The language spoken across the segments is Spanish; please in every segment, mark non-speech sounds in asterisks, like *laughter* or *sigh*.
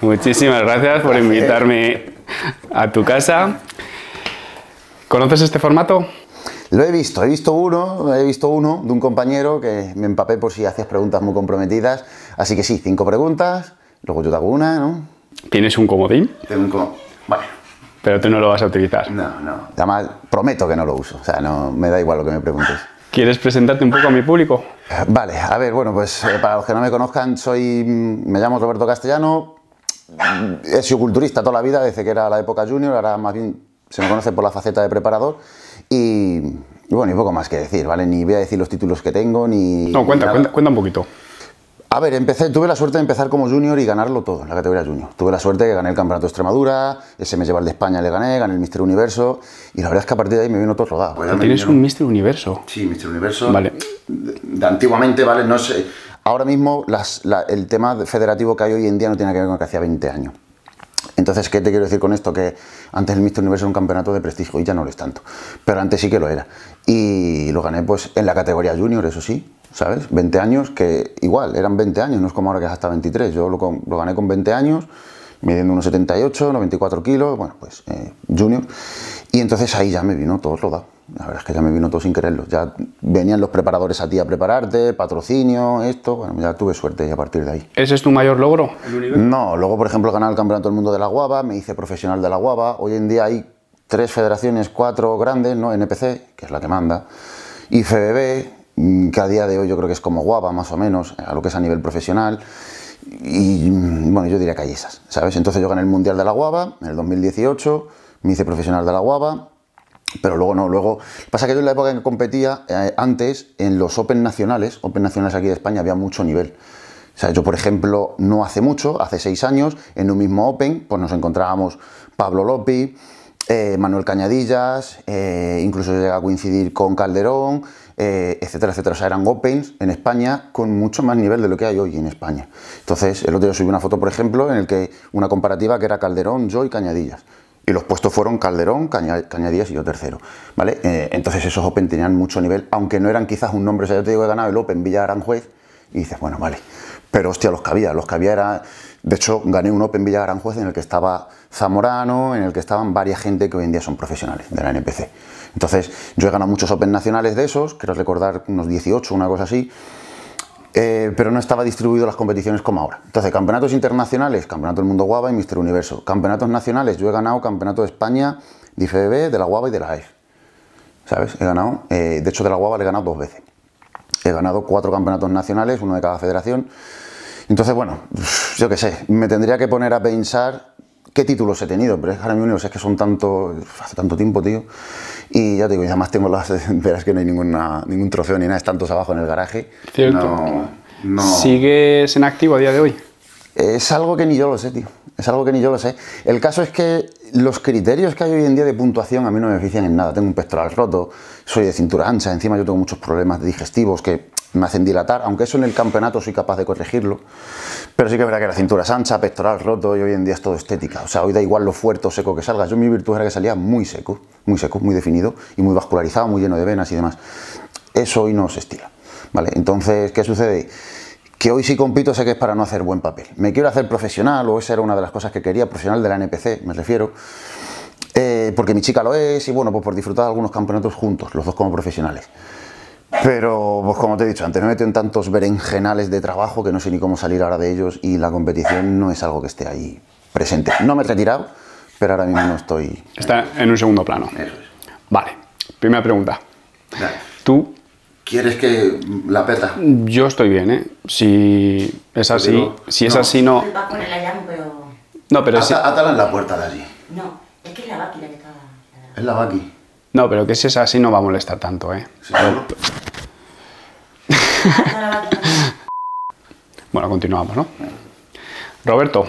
Muchísimas gracias por invitarme a tu casa. ¿Conoces este formato? Lo he visto, he visto uno, he visto uno de un compañero que me empapé por si hacías preguntas muy comprometidas. Así que sí, cinco preguntas, luego yo te hago una, ¿Tienes un comodín? Tengo un comodín. Bueno. Pero tú no lo vas a utilizar. No, no. Además, prometo que no lo uso. O sea, no me da igual lo que me preguntes. ¿Quieres presentarte un poco a mi público? Vale, a ver, bueno, pues eh, para los que no me conozcan, soy, me llamo Roberto Castellano, he sido culturista toda la vida, desde que era la época junior, ahora más bien se me conoce por la faceta de preparador y, bueno, y poco más que decir, ¿vale? Ni voy a decir los títulos que tengo, ni... No, cuenta, cuenta un poquito. A ver, empecé, tuve la suerte de empezar como junior y ganarlo todo en la categoría junior. Tuve la suerte de que gané el Campeonato de Extremadura, ese me lleva de España, le gané, gané el Mister Universo y la verdad es que a partir de ahí me vino todo rodado. ¿Tienes un Mister Universo? Sí, Mister Universo. Vale. De, antiguamente, ¿vale? No sé. Ahora mismo el tema federativo que hay hoy en día no tiene que ver con lo que hacía 20 años. Entonces, ¿qué te quiero decir con esto? Que antes el Mister Universo era un campeonato de prestigio y ya no lo es tanto. Pero antes sí que lo era. Y lo gané pues en la categoría junior, eso sí, ¿sabes? 20 años que igual, eran 20 años, no es como ahora que es hasta 23. Yo lo, gané con 20 años, midiendo unos 78, 94 kilos, bueno, pues eh, junior. Y entonces ahí ya me vino todo rodado. La verdad es que ya me vino todo sin quererlo. Ya venían los preparadores a ti a prepararte, patrocinio, esto. Bueno, ya tuve suerte y a partir de ahí. ¿Ese es tu mayor logro? No, luego, por ejemplo, ganar el Campeonato del Mundo de la Guava, me hice profesional de la Guava. Hoy en día hay tres federaciones, cuatro grandes, ¿no? NPC, que es la que manda, Y CBB que mm, a día de hoy yo creo que es como guava, más o menos, eh, a lo que es a nivel profesional. Y mm, bueno, yo diría que esas, ¿sabes? Entonces yo gané el Mundial de la Guava en el 2018, me hice profesional de la Guava, pero luego no, luego... Pasa que yo en la época en que competía, eh, antes, en los Open Nacionales, Open Nacionales aquí de España, había mucho nivel. O sea, yo, por ejemplo, no hace mucho, hace seis años, en un mismo Open, pues nos encontrábamos Pablo Lopi, eh, Manuel Cañadillas, incluso llega a coincidir con Calderón, eh, etcétera, etcétera. O sea, eran opens en España con mucho más nivel de lo que hay hoy en España. Entonces, el otro día subí una foto, por ejemplo, en el que una comparativa que era Calderón, yo y Cañadillas. Y los puestos fueron Calderón, Cañadillas y yo tercero. ¿vale? Eh, entonces esos Open tenían mucho nivel, aunque no eran quizás un nombre. O sea, yo te digo, he ganado el Open Villa Aranjuez y dices, bueno, vale. Pero hostia, los que había, los que había era... De hecho, gané un Open Villa Aranjuez en el que estaba Zamorano, en el que estaban varias gente que hoy en día son profesionales de la NPC. Entonces, yo he ganado muchos Open nacionales de esos, quiero recordar unos 18, una cosa así, eh, pero no estaba distribuido las competiciones como ahora. Entonces, campeonatos internacionales, Campeonato del Mundo Guava y Mister Universo. Campeonatos nacionales, yo he ganado Campeonato de España, de IFBB, de la Guava y de la AEF. E. ¿Sabes? He ganado, eh, de hecho, de la Guava le he ganado dos veces. He ganado cuatro campeonatos nacionales, uno de cada federación. Entonces, bueno, yo qué sé, me tendría que poner a pensar qué títulos he tenido, pero es que es que son tanto, hace tanto tiempo, tío, y ya te digo, además tengo las. Verás que no hay ningún trofeo ni nada, están todos abajo en el garaje. Cierto. No, ¿Sigues en activo a día de hoy? Es algo que ni yo lo sé, tío. Es algo que ni yo lo sé. El caso es que los criterios que hay hoy en día de puntuación a mí no me benefician en nada. Tengo un pectoral roto, soy de cintura ancha, encima yo tengo muchos problemas digestivos que me hacen dilatar, aunque eso en el campeonato soy capaz de corregirlo, pero sí que es verdad que la cintura es ancha, pectoral roto y hoy en día es todo estética, o sea, hoy da igual lo fuerte o seco que salga, yo mi virtud era que salía muy seco, muy seco, muy definido y muy vascularizado, muy lleno de venas y demás, eso hoy no se estila, ¿vale? Entonces, ¿qué sucede? que hoy sí compito sé que es para no hacer buen papel. Me quiero hacer profesional, o esa era una de las cosas que quería, profesional de la NPC, me refiero, eh, porque mi chica lo es, y bueno, pues por disfrutar algunos campeonatos juntos, los dos como profesionales. Pero, pues como te he dicho antes, me meten en tantos berenjenales de trabajo que no sé ni cómo salir ahora de ellos y la competición no es algo que esté ahí presente. No me he retirado, pero ahora mismo no estoy... Está en un segundo plano. Vale, primera pregunta. ¿Tú ¿Quieres que la peta? Yo estoy bien, ¿eh? Si es así, si es así no... No, pero Ata, sí. en la puerta de allí. No, es que es la vaqui la que está... Es la vaqui. No, pero que si es así no va a molestar tanto, ¿eh? *laughs* bueno, continuamos, ¿no? Roberto,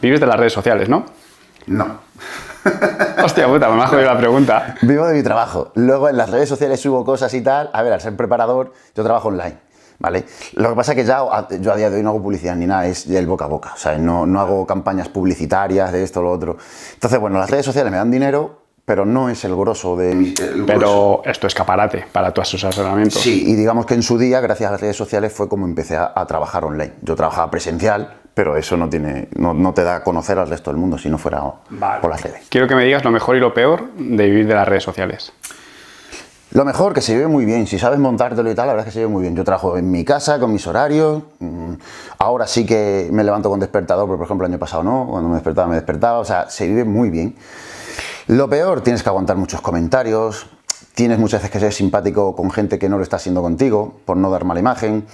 vives de las redes sociales, ¿no? No. *laughs* Hostia puta, me ha jodido la pregunta. Vivo de mi trabajo. Luego en las redes sociales subo cosas y tal. A ver, al ser preparador, yo trabajo online. ¿Vale? Lo que pasa es que ya yo a día de hoy no hago publicidad ni nada, es el boca a boca, o sea, no, no hago campañas publicitarias de esto o lo otro. Entonces, bueno, las redes sociales me dan dinero, pero no es el grosso de... pero esto es escaparate para todos sus asesoramientos. Sí, y digamos que en su día, gracias a las redes sociales, fue como empecé a, trabajar online. Yo trabajaba presencial, pero eso no, tiene, no, te da a conocer al resto del mundo si no fuera por las redes. Quiero que me digas lo mejor y lo peor de vivir de las redes sociales. Lo mejor, que se vive muy bien. Si sabes montártelo y tal, la verdad es que se vive muy bien. Yo trabajo en mi casa, con mis horarios. Mm, ahora sí que me levanto con despertador, pero por ejemplo el año pasado no. Cuando me despertaba, me despertaba. O sea, se vive muy bien. Lo peor, tienes que aguantar muchos comentarios, tienes muchas veces que ser simpático con gente que no lo está haciendo contigo, por no dar mala imagen,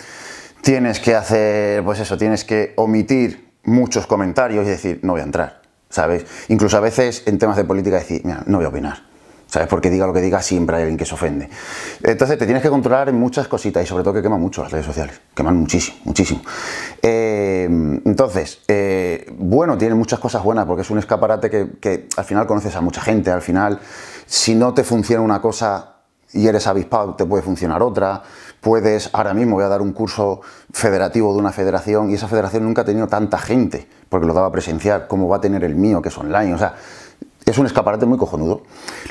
tienes que hacer, pues eso, tienes que omitir muchos comentarios y decir, no voy a entrar, ¿sabes? Incluso a veces en temas de política decir, mira, no voy a opinar ¿Sabes? Porque diga lo que diga, siempre hay alguien que se ofende. Entonces te tienes que controlar en muchas cositas y sobre todo que queman mucho las redes sociales. Queman muchísimo, muchísimo. Eh, entonces, eh, bueno, tiene muchas cosas buenas porque es un escaparate que, al final conoces a mucha gente. Al final, si no te funciona una cosa, y eres avispado, te puede funcionar otra. Puedes, ahora mismo voy a dar un curso federativo de una federación y esa federación nunca ha tenido tanta gente, porque lo daba presencial, como va a tener el mío, que es online. O sea, es un escaparate muy cojonudo.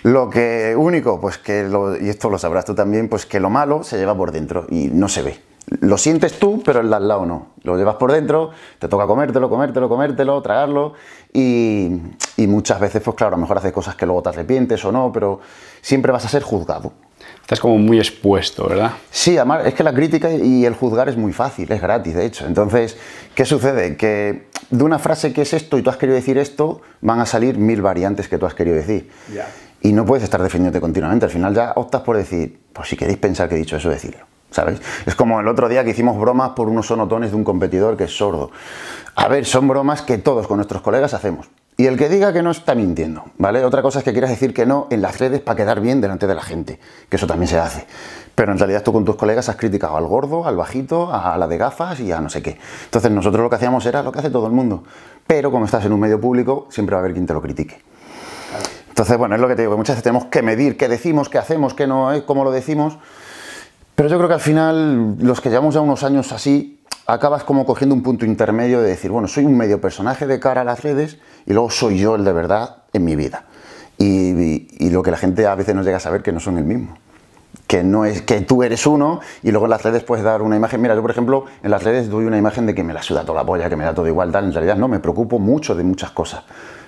Lo que único, pues que, y esto lo sabrás tú también, pues que lo malo se lleva por dentro y no se ve. Lo sientes tú, pero el de al lado no. Lo llevas por dentro, te toca comértelo, comértelo, comértelo, tragarlo y, y muchas veces, pues claro, a lo mejor haces cosas que luego te arrepientes o no, pero siempre vas a ser juzgado estás como muy expuesto, ¿verdad? Sí, además es que la crítica y el juzgar es muy fácil, es gratis, de hecho. Entonces, ¿qué sucede? Que de una frase que es esto y tú has querido decir esto, van a salir mil variantes que tú has querido decir. Y no puedes estar defendiéndote continuamente. Al final ya optas por decir, pues si queréis pensar que he dicho eso, decirlo. ¿sabes? Es como el otro día que hicimos bromas por unos sonotones de un competidor que es sordo. A ver, son bromas que todos con nuestros colegas hacemos. Y el que diga que no está mintiendo, ¿vale? Otra cosa es que quieras decir que no en las redes para quedar bien delante de la gente, que eso también se hace. Pero en realidad tú con tus colegas has criticado al gordo, al bajito, a la de gafas y a no sé qué. Entonces nosotros lo que hacíamos era lo que hace todo el mundo. Pero como estás en un medio público, siempre va a haber quien te lo critique. Entonces, bueno, es lo que te digo, muchas veces tenemos que medir qué decimos, qué hacemos, qué no, es eh, cómo lo decimos. Pero yo creo que al final, los que llevamos ya unos años así, acabas como cogiendo un punto intermedio de decir, bueno, soy un medio personaje de cara a las redes y luego soy yo el de verdad en mi vida. Y, lo que la gente a veces no llega a saber que no son el mismo. Que no es que tú eres uno y luego en las redes puedes dar una imagen. Mira, yo por ejemplo en las redes doy una imagen de que me la suda toda la polla, que me da todo igual, tal. En realidad no, me preocupo mucho de muchas cosas.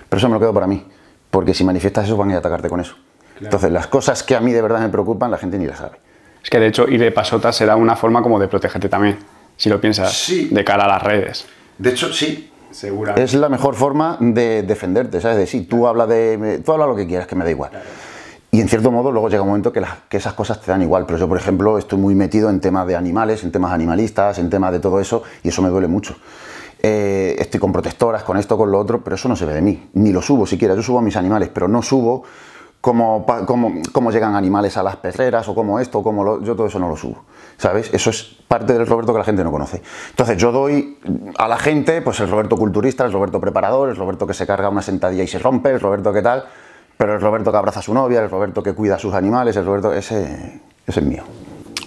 Pero eso me lo quedo para mí. Porque si manifiestas eso van a atacarte con eso. Entonces las cosas que a mí de verdad me preocupan la gente ni las sabe. Es que de hecho ir de pasota será una forma como de protegerte también si lo piensas, de cara a las redes. De hecho, sí. Seguramente. Es la mejor forma de defenderte, ¿sabes? De tú hablas de, tú habla lo que quieras, que me da igual. Y en cierto modo luego llega un momento que, esas cosas te dan igual, pero yo por ejemplo estoy muy metido en temas de animales, en temas animalistas, en temas de todo eso, y eso me duele mucho. Eh, estoy con protectoras, con esto, con lo otro, pero eso no se ve de mí, ni lo subo siquiera, yo subo a mis animales, pero no subo cómo, cómo, llegan animales a las perreras o cómo esto, cómo lo, yo todo eso no lo subo, ¿sabes? Eso es parte del Roberto que la gente no conoce. Entonces yo doy a la gente pues el Roberto culturista, el Roberto preparador, el Roberto que se carga una sentadilla y se rompe, el Roberto que tal, pero el Roberto que abraza a su novia, el Roberto que cuida a sus animales, el Roberto ese, ese es mío.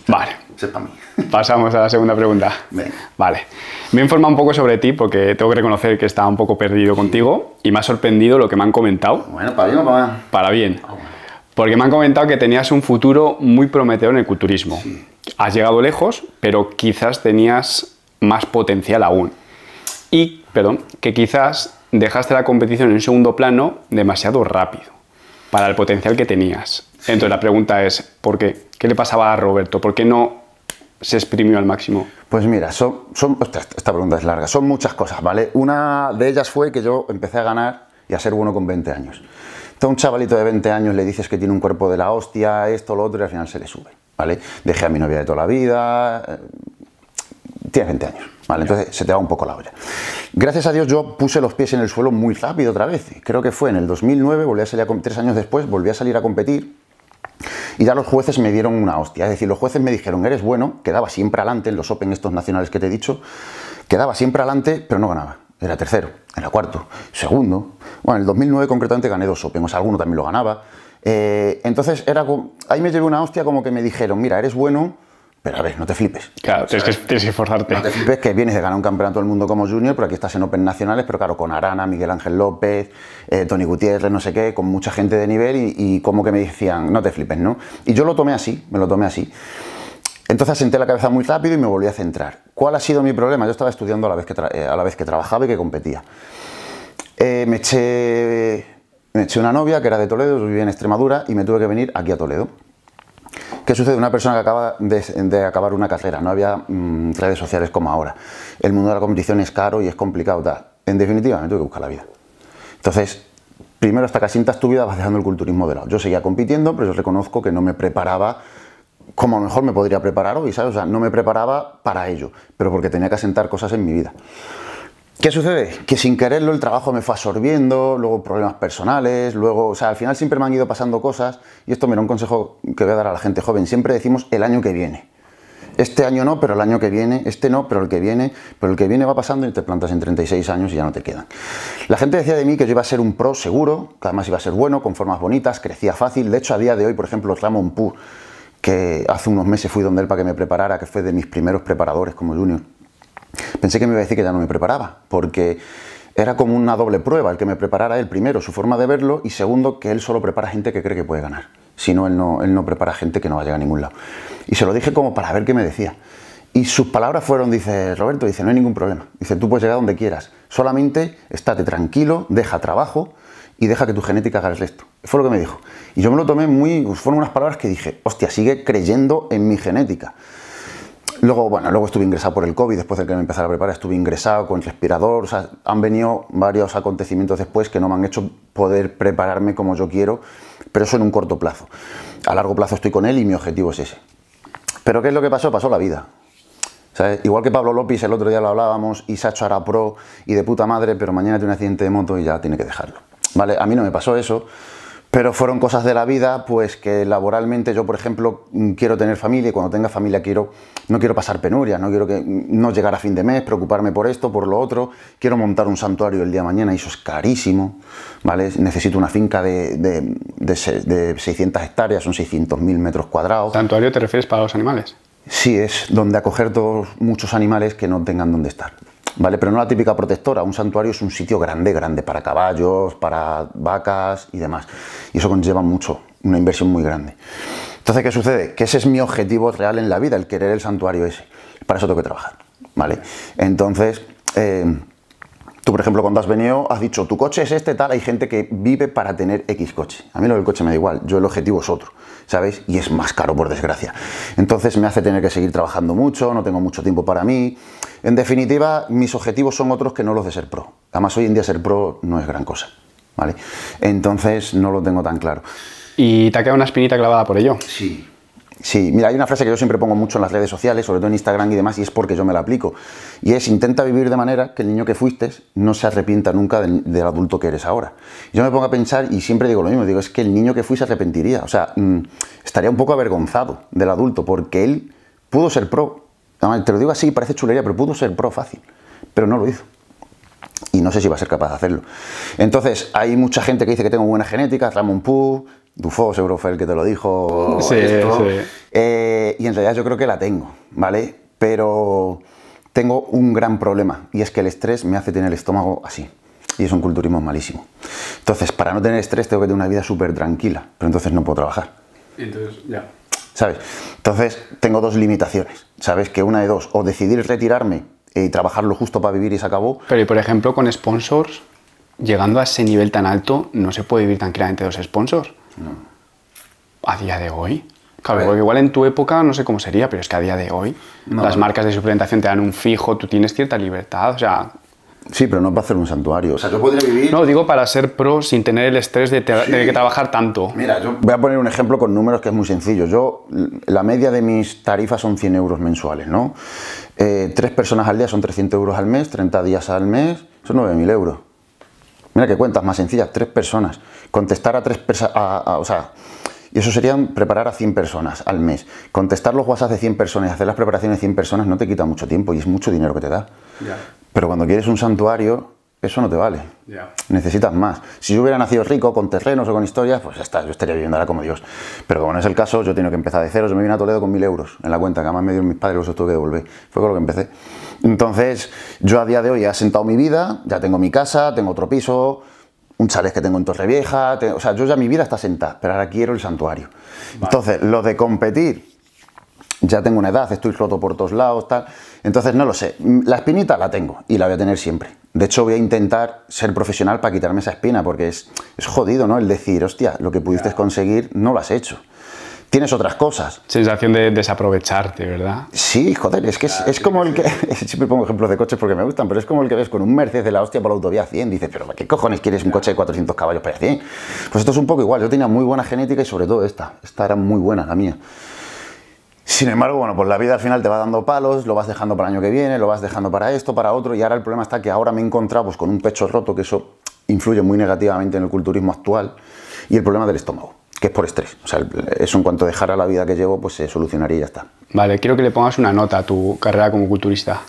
Vale. mí. *laughs* Pasamos a la segunda pregunta. Vale. Me he informado un poco sobre ti porque tengo que reconocer que estaba un poco perdido contigo y me ha sorprendido lo que me han comentado. Bueno, para bien para bien. Ah, porque me han comentado que tenías un futuro muy prometedor en el culturismo. Has llegado lejos, pero quizás tenías más potencial aún. Y, perdón, que quizás dejaste la competición en segundo plano demasiado rápido para el potencial que tenías. Entonces la pregunta es, ¿por qué? ¿Qué le pasaba a Roberto? ¿Por qué no se exprimió al máximo? Pues mira, son, son esta pregunta es larga, son muchas cosas, ¿vale? Una de ellas fue que yo empecé a ganar y a ser bueno con 20 años. Entonces a un chavalito de 20 años le dices que tiene un cuerpo de la hostia, esto, lo otro, y al final se le sube, ¿vale? Dejé a mi novia de toda la vida, eh, tienes 20 años, ¿vale? Entonces se te va un poco la olla. Gracias a Dios yo puse los pies en el suelo muy rápido otra vez, creo que fue en el 2009, volví a salir tres años después, volví a salir a competir, y ya los jueces me dieron una hostia. Es decir, los jueces me dijeron, eres bueno, quedaba siempre adelante en los Open estos nacionales que te he dicho, quedaba siempre adelante, pero no ganaba. Era tercero, era cuarto, segundo. Bueno, en el 2009 concretamente gané dos Open, o sea, alguno también lo ganaba. Eh, entonces, era, ahí me llevé una hostia como que me dijeron, mira, eres bueno, pero a ver, no te flipes. Claro, tienes que, No te flipes que vienes de ganar un campeonato del mundo como junior, pero aquí estás en Open Nacionales, pero claro, con Arana, Miguel Ángel López, eh, Tony Gutiérrez, no sé qué, con mucha gente de nivel y, como que me decían, no te flipes, ¿no? Y yo lo tomé así, me lo tomé así. Entonces senté la cabeza muy rápido y me volví a centrar. ¿Cuál ha sido mi problema? Yo estaba estudiando a la vez que, eh, a la vez que trabajaba y que competía. Eh, me, eché, me eché una novia que era de Toledo, vivía en Extremadura y me tuve que venir aquí a Toledo. ¿Qué sucede? Una persona que acaba de, acabar una carrera, no había mm, redes sociales como ahora. El mundo de la competición es caro y es complicado. En definitiva, me tuve que buscar la vida. Entonces, primero hasta que asientas tu vida vas dejando el culturismo de lado. Yo seguía compitiendo, pero yo reconozco que no me preparaba como a lo mejor me podría preparar hoy, ¿sabes? O sea, no me preparaba para ello, pero porque tenía que asentar cosas en mi vida. ¿Qué sucede? Que sin quererlo el trabajo me fue absorbiendo, luego problemas personales, luego, o sea, al final siempre me han ido pasando cosas y esto, me era un consejo que voy a dar a la gente joven, siempre decimos el año que viene. Este año no, pero el año que viene, este no, pero el que viene, pero el que viene va pasando y te plantas en 36 años y ya no te quedan. La gente decía de mí que yo iba a ser un pro seguro, que además iba a ser bueno, con formas bonitas, crecía fácil, de hecho a día de hoy, por ejemplo, un pu, que hace unos meses fui donde él para que me preparara, que fue de mis primeros preparadores como junior Pensé que me iba a decir que ya no me preparaba, porque era como una doble prueba el que me preparara él, primero, su forma de verlo, y segundo, que él solo prepara gente que cree que puede ganar. Si no, él no, él no prepara gente que no va a llegar a ningún lado. Y se lo dije como para ver qué me decía. Y sus palabras fueron, dice Roberto, dice, no hay ningún problema. Dice, tú puedes llegar donde quieras. Solamente estate tranquilo, deja trabajo y deja que tu genética haga el Fue lo que me dijo. Y yo me lo tomé muy... Fueron unas palabras que dije, hostia, sigue creyendo en mi genética. Luego, bueno, luego estuve ingresado por el COVID, después de que me empezara a preparar, estuve ingresado con respirador, o sea, han venido varios acontecimientos después que no me han hecho poder prepararme como yo quiero, pero eso en un corto plazo. A largo plazo estoy con él y mi objetivo es ese. Pero ¿qué es lo que pasó? Pasó la vida. Igual que Pablo López, el otro día lo hablábamos, y Sacho Arapro, pro y de puta madre, pero mañana tiene un accidente de moto y ya tiene que dejarlo. ¿Vale? A mí no me pasó eso. Pero fueron cosas de la vida, pues que laboralmente yo, por ejemplo, mm, quiero tener familia y cuando tenga familia quiero, no quiero pasar penuria, no quiero que, mm, no llegar a fin de mes, preocuparme por esto, por lo otro, quiero montar un santuario el día de mañana y eso es carísimo, ¿vale? Necesito una finca de, 600 hectáreas, son 600.000 metros cuadrados. ¿Santuario te refieres para los animales? Sí, es donde acoger muchos animales que no tengan dónde estar. ¿vale? Pero no la típica protectora, un santuario es un sitio grande, grande, para caballos, para vacas y demás. Y eso conlleva mucho, una inversión muy grande. Entonces, ¿qué sucede? Que ese es mi objetivo real en la vida, el querer el santuario ese. Para eso tengo que trabajar, ¿vale? Entonces, eh, tú, por ejemplo, cuando has venido, has dicho, tu coche es este, tal, hay gente que vive para tener X coche. A mí lo del coche me da igual, yo el objetivo es otro, ¿sabes? Y es más caro, por desgracia. Entonces me hace tener que seguir trabajando mucho, no tengo mucho tiempo para mí, en definitiva, mis objetivos son otros que no los de ser pro. Además, hoy en día ser pro no es gran cosa. ¿vale? Entonces, no lo tengo tan claro. ¿Y te ha quedado una espinita clavada por ello? Sí. Sí, mira, hay una frase que yo siempre pongo mucho en las redes sociales, sobre todo en Instagram y demás, y es porque yo me la aplico. Y es, intenta vivir de manera que el niño que fuiste no se arrepienta nunca del, adulto que eres ahora. Yo me pongo a pensar y siempre digo lo mismo, digo, es que el niño que fuiste se arrepentiría, o sea, mm, estaría un poco avergonzado del adulto, porque él pudo ser pro, Ah, te lo digo así, parece chulería, pero pudo ser pro fácil. Pero no lo hizo. Y no sé si va a ser capaz de hacerlo. Entonces, hay mucha gente que dice que tengo buena genética, Ramón Pu, Dufo seguro el que te lo dijo. Sí, Sí. Eh, y en realidad yo creo que la tengo, ¿vale? Pero tengo un gran problema y es que el estrés me hace tener el estómago así. Y es un culturismo malísimo. Entonces, para no tener estrés tengo que tener una vida súper tranquila, pero entonces no puedo trabajar entonces, ya. ¿Sabes? Entonces, tengo dos limitaciones. ¿Sabes? Que una de dos, o decidir retirarme y trabajar lo justo para vivir y se acabó. Pero, y por ejemplo, con sponsors, llegando a ese nivel tan alto, no se puede vivir tranquilamente dos sponsors. No. A día de hoy. Claro, porque igual en tu época no sé cómo sería, pero es que a día de hoy las marcas de suplementación te dan un fijo, tú tienes cierta libertad, o sea, Sí, pero no para hacer un santuario. O sea, yo podría vivir. No, digo para ser pro sin tener el estrés de tener que trabajar tanto. Mira, yo. Voy a poner un ejemplo con números que es muy sencillo. Yo, la media de mis tarifas son 100 euros mensuales, ¿no? Eh, tres personas al día son 300 euros al mes, 30 días al mes, son 9.000 euros. Mira qué cuentas más sencillas, tres personas. Contestar a tres personas. o sea, y eso sería preparar a 100 personas al mes. Contestar los WhatsApp de 100 personas, hacer las preparaciones de 100 personas no te quita mucho tiempo y es mucho dinero que te da. Pero cuando quieres un santuario, eso no te vale. Necesitas más. Si yo hubiera nacido rico con terrenos o con historias, pues hasta yo estaría viviendo ahora como Dios. Pero como no es el caso, yo tengo que empezar de cero. Yo me vine a Toledo con 1000 euros en la cuenta, que además me dieron mis padres, los tuve que devolver. Fue con lo que empecé. Entonces, yo a día de hoy he asentado mi vida, ya tengo mi casa, tengo otro piso, un chalet que tengo en Torrevieja, Vieja, o sea, yo ya mi vida está sentada, pero ahora quiero el santuario. Entonces, lo de competir, ya tengo una edad, estoy roto por todos lados, tal, entonces no lo sé. La espinita la tengo y la voy a tener siempre. De hecho, voy a intentar ser profesional para quitarme esa espina, porque es, es jodido, ¿no? El decir, hostia, lo que pudiste conseguir no lo has hecho tienes otras cosas. Sensación de desaprovecharte, ¿verdad? Sí, joder, es que es, como el que. *laughs* Siempre pongo ejemplos de coches porque me gustan, pero es como el que ves con un Mercedes de la hostia por la autovía 100. Dices, pero ¿qué cojones quieres un coche de 400 caballos para 100? Pues esto es un poco igual. Yo tenía muy buena genética y sobre todo esta. Esta era muy buena, la mía. Sin embargo, bueno, pues la vida al final te va dando palos, lo vas dejando para el año que viene, lo vas dejando para esto, para otro, y ahora el problema está que ahora me he encontrado pues, con un pecho roto, que eso influye muy negativamente en el culturismo actual, y el problema del estómago que es por estrés. O sea, eso en cuanto dejara la vida que llevo, pues se solucionaría y ya está. Vale, quiero que le pongas una nota a tu carrera como culturista.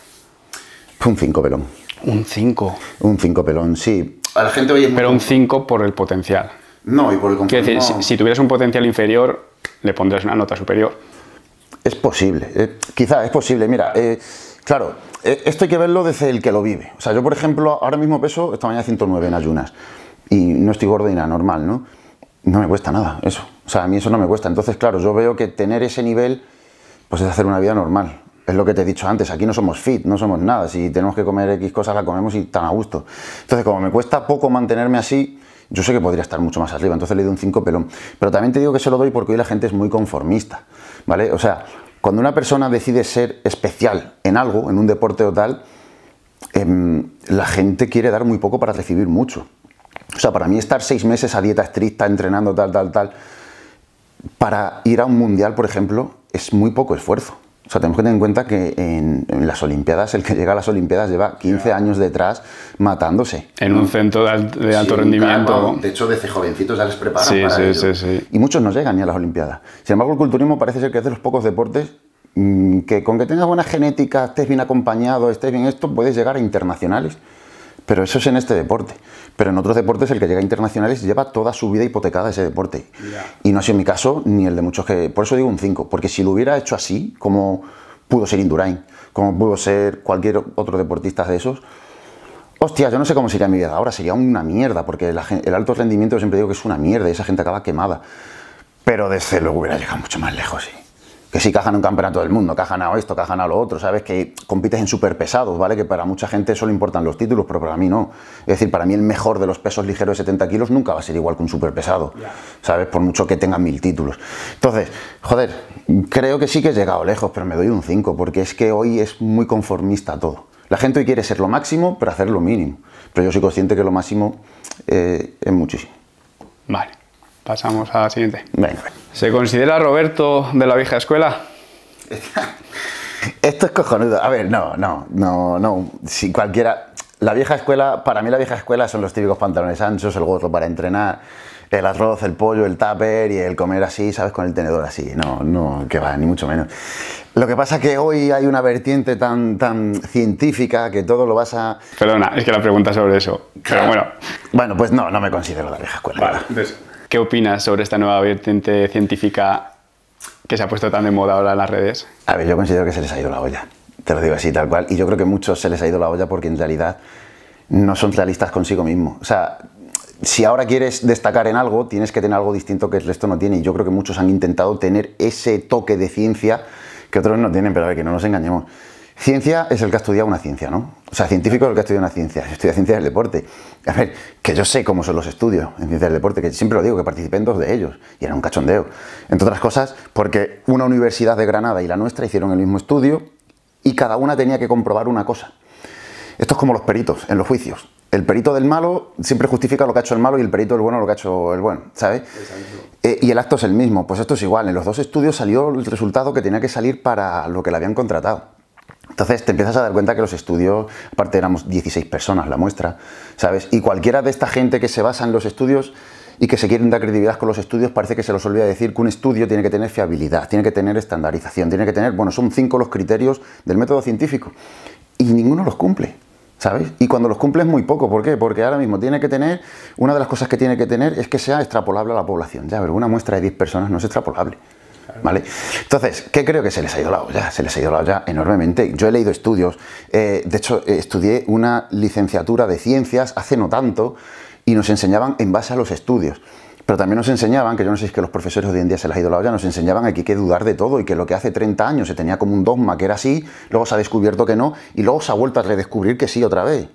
Un 5 pelón. Un 5. Un 5 pelón, sí. A la gente Pero un 5 por el potencial. No, y por el Quiero decir, si, tuvieras un potencial inferior, le pondrías una nota superior. Es posible, eh, quizá es posible. Mira, eh, claro, eh, esto hay que verlo desde el que lo vive. O sea, yo, por ejemplo, ahora mismo peso, esta mañana 109 en ayunas. Y no estoy gordo ni nada, normal, ¿no? no me cuesta nada eso. O sea, a mí eso no me cuesta. Entonces, claro, yo veo que tener ese nivel, pues es hacer una vida normal. Es lo que te he dicho antes, aquí no somos fit, no somos nada. Si tenemos que comer X cosas, la comemos y tan a gusto. Entonces, como me cuesta poco mantenerme así, yo sé que podría estar mucho más arriba, entonces le doy un 5 pelón. Pero también te digo que se lo doy porque hoy la gente es muy conformista, ¿vale? O sea, cuando una persona decide ser especial en algo, en un deporte o tal, em, la gente quiere dar muy poco para recibir mucho. O sea, para mí estar seis meses a dieta estricta, entrenando tal, tal, tal, para ir a un mundial, por ejemplo, es muy poco esfuerzo. O sea, tenemos que tener en cuenta que en, las Olimpiadas, el que llega a las Olimpiadas lleva 15 años detrás matándose. En un centro de, alto, rendimiento. de hecho, desde jovencitos ya les preparan sí, Sí, Y muchos no llegan ni a las Olimpiadas. Sin embargo, el culturismo parece ser que es de los pocos deportes mm, que con que tengas buena genética, estés bien acompañado, estés bien esto, puedes llegar a internacionales. Pero eso es en este deporte. Pero en otros deportes el que llega a internacionales lleva toda su vida hipotecada ese deporte. Y no ha sido mi caso ni el de muchos que... Por eso digo un 5, porque si lo hubiera hecho así, como pudo ser Indurain, como pudo ser cualquier otro deportista de esos, Hostia, yo no sé cómo sería mi vida ahora, sería una mierda, porque el alto rendimiento siempre digo que es una mierda y esa gente acaba quemada. Pero desde luego hubiera llegado mucho más lejos, sí que sí cajan un campeonato del mundo, cajan a esto, cajan a lo otro, sabes que compites en superpesados, pesados, ¿vale? Que para mucha gente solo importan los títulos, pero para mí no. Es decir, para mí el mejor de los pesos ligeros de 70 kilos nunca va a ser igual que un superpesado. pesado, ¿sabes? Por mucho que tenga mil títulos. Entonces, joder, creo que sí que he llegado lejos, pero me doy un 5, porque es que hoy es muy conformista todo. La gente hoy quiere ser lo máximo, pero hacer lo mínimo. Pero yo soy consciente que lo máximo eh, es muchísimo. Vale pasamos a la siguiente. Venga. ¿Se considera Roberto de la vieja escuela? *laughs* Esto es cojonudo. A ver, no, no, no, no. Si cualquiera. La vieja escuela, para mí la vieja escuela son los típicos pantalones anchos, el gorro para entrenar, el arroz, el pollo, el tupper y el comer así, ¿sabes? Con el tenedor así. No, no, que va, ni mucho menos. Lo que pasa es que hoy hay una vertiente tan, tan científica que todo lo vas a. Perdona, es que la pregunta sobre eso. Pero bueno. Bueno, pues no, no me considero la vieja escuela. Vale, ¿Qué opinas sobre esta nueva vertiente científica que se ha puesto tan de moda ahora en las redes? A ver, yo considero que se les ha ido la olla, te lo digo así, tal cual, y yo creo que muchos se les ha ido la olla porque en realidad no son realistas consigo mismos. O sea, si ahora quieres destacar en algo, tienes que tener algo distinto que el resto no tiene, y yo creo que muchos han intentado tener ese toque de ciencia que otros no tienen, pero a ver, que no nos engañemos. Ciencia es el que ha estudiado una ciencia, ¿no? O sea, científico es el que ha estudiado una ciencia. Estudia ciencia del deporte. A ver, que yo sé cómo son los estudios en ciencia del deporte, que siempre lo digo, que participé en dos de ellos, y era un cachondeo. Entre otras cosas, porque una universidad de Granada y la nuestra hicieron el mismo estudio y cada una tenía que comprobar una cosa. Esto es como los peritos en los juicios. El perito del malo siempre justifica lo que ha hecho el malo y el perito del bueno lo que ha hecho el bueno, ¿sabes? Eh, y el acto es el mismo. Pues esto es igual. En los dos estudios salió el resultado que tenía que salir para lo que le habían contratado. Entonces te empiezas a dar cuenta que los estudios, aparte éramos 16 personas la muestra, ¿sabes? Y cualquiera de esta gente que se basa en los estudios y que se quiere dar credibilidad con los estudios, parece que se los olvida decir que un estudio tiene que tener fiabilidad, tiene que tener estandarización, tiene que tener, bueno, son cinco los criterios del método científico. Y ninguno los cumple. ¿Sabes? Y cuando los cumple es muy poco. ¿Por qué? Porque ahora mismo tiene que tener, una de las cosas que tiene que tener es que sea extrapolable a la población. Ya, pero una muestra de 10 personas no es extrapolable. ¿vale? Entonces, ¿qué creo que se les ha ido la olla? Se les ha ido la olla enormemente. Yo he leído estudios, eh, de hecho, eh, estudié una licenciatura de ciencias hace no tanto y nos enseñaban en base a los estudios. Pero también nos enseñaban, que yo no sé si es que los profesores hoy en día se les ha ido la olla, nos enseñaban que hay que dudar de todo y que lo que hace 30 años se tenía como un dogma que era así, luego se ha descubierto que no y luego se ha vuelto a redescubrir que sí otra vez.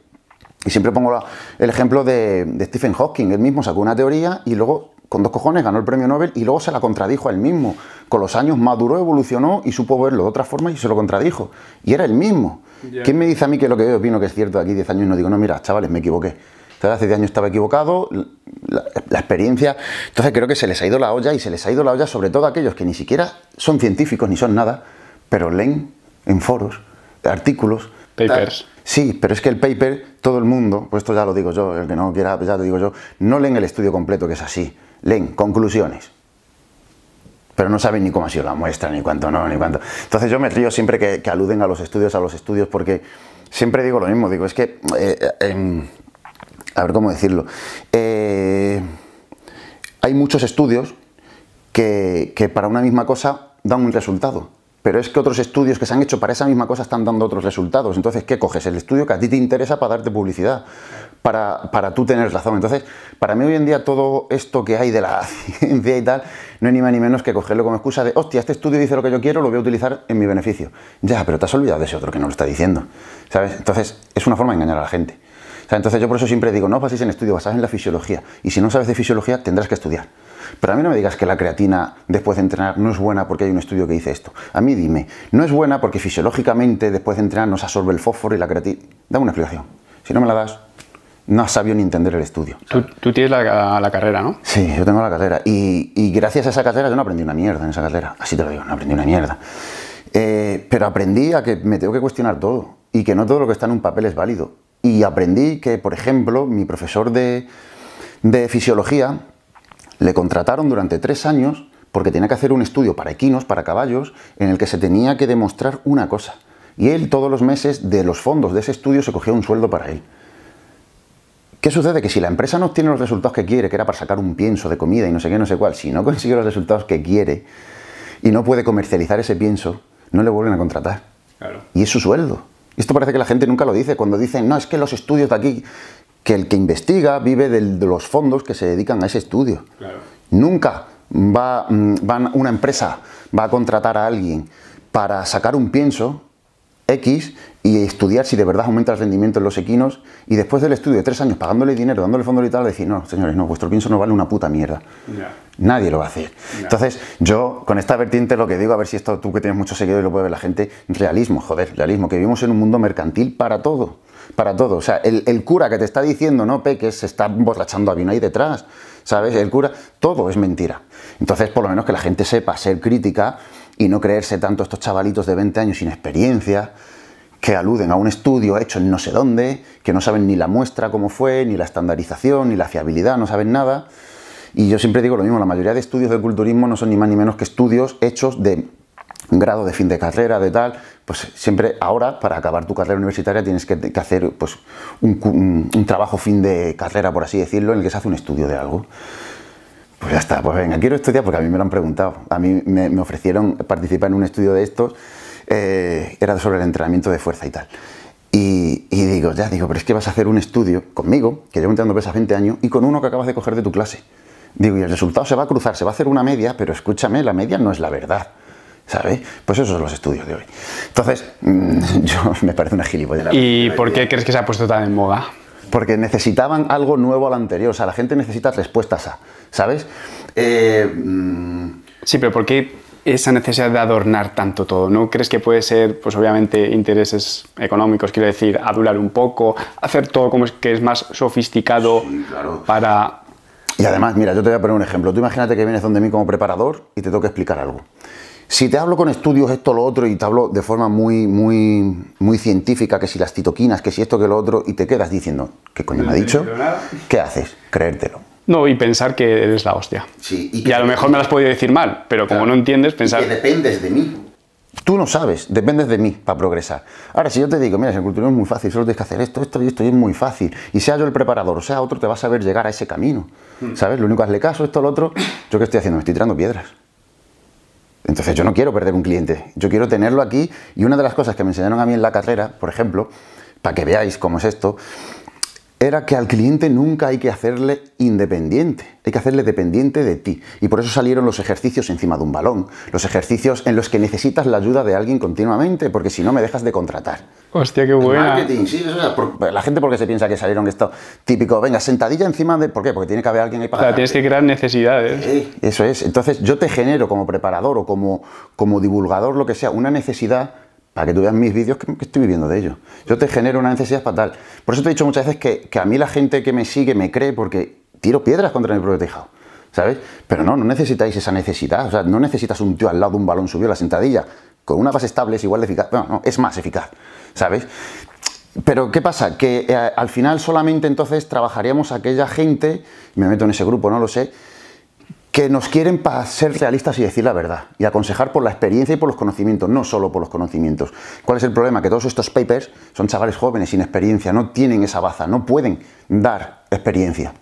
Y siempre pongo el ejemplo de Stephen Hawking, él mismo sacó una teoría y luego con dos cojones ganó el premio Nobel y luego se la contradijo a él mismo. Con los años maduró, evolucionó y supo verlo de otra forma y se lo contradijo. Y era el mismo. ¿Quién me dice a mí que lo que yo opino que es cierto de aquí 10 años? y No digo, no, mira, chavales, me equivoqué. hace 10 años estaba equivocado, la, la, experiencia. Entonces, creo que se les ha ido la olla y se les ha ido la olla sobre todo a aquellos que ni siquiera son científicos ni son nada, pero leen en foros, artículos. Papers. Sí, pero es que el paper, todo el mundo, pues esto ya lo digo yo, el que no quiera, pues ya lo digo yo, no leen el estudio completo, que es así leen conclusiones. Pero no saben ni cómo ha sido la muestra, ni cuánto no, ni cuánto. Entonces yo me río siempre que, aluden a los estudios, a los estudios, porque siempre digo lo mismo, digo, es que... Eh, eh, em, a ver cómo decirlo. Eh, hay muchos estudios que, que para una misma cosa dan un resultado pero es que otros estudios que se han hecho para esa misma cosa están dando otros resultados. Entonces, ¿qué coges? El estudio que a ti te interesa para darte publicidad para, tú tener razón. Entonces, para mí hoy en día todo esto que hay de la *laughs* ciencia y tal, no es ni más ni menos que cogerlo como excusa de, hostia, este estudio dice lo que yo quiero, lo voy a utilizar en mi beneficio. Ya, pero te has olvidado de ese otro que no lo está diciendo. ¿Sabes? Entonces, es una forma de engañar a la gente. entonces yo por eso siempre digo, no baséis en estudio, basáis en la fisiología. Y si no sabes de fisiología, tendrás que estudiar. Pero a mí no me digas que la creatina después de entrenar no es buena porque hay un estudio que dice esto. A mí dime, no es buena porque fisiológicamente después de entrenar no absorbe el fósforo y la creatina. Dame una explicación. Si no me la das, no sabido ni entender el estudio. Tú, tienes la, carrera, ¿no? Sí, yo tengo la carrera. Y, gracias a esa carrera yo no aprendí una mierda en esa carrera. Así te lo digo, no aprendí una mierda. Eh, pero aprendí a que me tengo que cuestionar todo y que no todo lo que está en un papel es válido. Y aprendí que, por ejemplo, mi profesor de, de fisiología le contrataron durante tres años porque tenía que hacer un estudio para equinos, para caballos, en el que se tenía que demostrar una cosa. Y él todos los meses de los fondos de ese estudio se cogía un sueldo para él. ¿Qué sucede? Que si la empresa no obtiene los resultados que quiere, que era para sacar un pienso de comida y no sé qué, no sé cuál, si no *laughs* consigue los resultados que quiere y no puede comercializar ese pienso, no le vuelven a contratar. Y es su sueldo. Esto parece que la gente nunca lo dice. Cuando dicen, no, es que los estudios de aquí, que el que investiga vive de los fondos que se dedican a ese estudio. Nunca va, mm, una empresa va a contratar a alguien para sacar un pienso X y estudiar si de verdad aumenta el rendimiento en los equinos y después del estudio de tres años pagándole dinero, dándole fondo y tal, decir, no, señores, no, vuestro pienso no vale una puta mierda. Nadie lo va a hacer. Entonces, yo con esta vertiente lo que digo, a ver si esto tú que tienes mucho seguido y lo puede ver la gente, realismo, joder, realismo, que vivimos en un mundo mercantil para todo, para todo. O sea, el, cura que te está diciendo, no, que se está borrachando a vino ahí detrás, ¿sabes? El cura, todo es mentira. Entonces, por lo menos que la gente sepa ser crítica y no creerse tanto estos chavalitos de 20 años sin experiencia que aluden a un estudio hecho en no sé dónde, que no saben ni la muestra cómo fue, ni la estandarización, ni la fiabilidad, no saben nada. Y yo siempre digo lo mismo, la mayoría de estudios de culturismo no son ni más ni menos que estudios hechos de grado de fin de carrera, de tal, pues siempre ahora para acabar tu carrera universitaria tienes que, hacer pues, un, un trabajo fin de carrera, por así decirlo, en el que se hace un estudio de algo pues ya está, pues venga, quiero estudiar porque a mí me lo han preguntado. A mí me, ofrecieron participar en un estudio de estos, eh, era sobre el entrenamiento de fuerza y tal. Y, digo, ya, digo, pero es que vas a hacer un estudio conmigo, que llevo entrenando pesas 20 años, y con uno que acabas de coger de tu clase. Digo, y el resultado se va a cruzar, se va a hacer una media, pero escúchame, la media no es la verdad. ¿Sabes? Pues esos son los estudios de hoy. Entonces, mm, *laughs* yo me parece una gilipollas. ¿Y por qué crees que se ha puesto tan en moda? Porque necesitaban algo nuevo a lo anterior. O sea, la gente necesita respuestas a. ¿sabes? Eh, mm. Sí, pero ¿por qué esa necesidad de adornar tanto todo? ¿No crees que puede ser, pues obviamente, intereses económicos, quiero decir, adular un poco, hacer todo como es que es más sofisticado para... Y además, mira, yo te voy a poner un ejemplo. Tú imagínate que vienes donde mí como preparador y te toca explicar algo. Si te hablo con estudios, esto, lo otro, y te hablo de forma muy, muy, muy científica, que si las titoquinas que si esto, que lo otro, y te quedas diciendo, ¿qué coño me ha dicho? ¿Qué haces? Creértelo. No, y pensar que eres la hostia. Sí, y, a lo mejor me las has decir mal, pero como no entiendes, pensar... que dependes de mí. Tú no sabes, dependes de mí para progresar. Ahora, si yo te digo, mira, el culturismo es muy fácil, solo tienes que hacer esto, esto y esto, y es muy fácil, y sea yo el preparador, o sea otro, te vas a saber llegar a ese camino. Hmm. ¿Sabes? Lo único, hazle caso, esto, lo otro. ¿Yo qué estoy haciendo? Me estoy tirando piedras. Entonces, yo no quiero perder un cliente, yo quiero tenerlo aquí. Y una de las cosas que me enseñaron a mí en la carrera, por ejemplo, para que veáis cómo es esto, era que al cliente nunca hay que hacerle independiente, hay que hacerle dependiente de ti. Y por eso salieron los ejercicios encima de un balón, los ejercicios en los que necesitas la ayuda de alguien continuamente, porque si no me dejas de contratar. Hostia, qué buena. Marketing, sí, la gente porque se piensa que salieron esto típico, venga, sentadilla encima de... ¿Por qué? Porque tiene que haber alguien ahí para... O sea, tienes que crear necesidades. eso es. Entonces yo te genero como preparador o como, como divulgador, lo que sea, una necesidad para que tú veas mis vídeos que, estoy viviendo de ellos. Yo te genero una necesidad fatal. Por eso te he dicho muchas veces que, a mí la gente que me sigue me cree porque tiro piedras contra mi propio tejado. ¿Sabes? Pero no, no necesitáis esa necesidad. O sea, no necesitas un tío al lado de un balón subió a la sentadilla. Con una base estable es igual de eficaz. no, no, es más eficaz. ¿Sabes? Pero ¿qué pasa? Que eh, al final solamente entonces trabajaríamos aquella gente, me meto en ese grupo, no lo sé, que nos quieren para ser realistas y decir la verdad y aconsejar por la experiencia y por los conocimientos, no solo por los conocimientos. ¿Cuál es el problema? Que todos estos papers son chavales jóvenes, sin experiencia, no tienen esa baza, no pueden dar experiencia.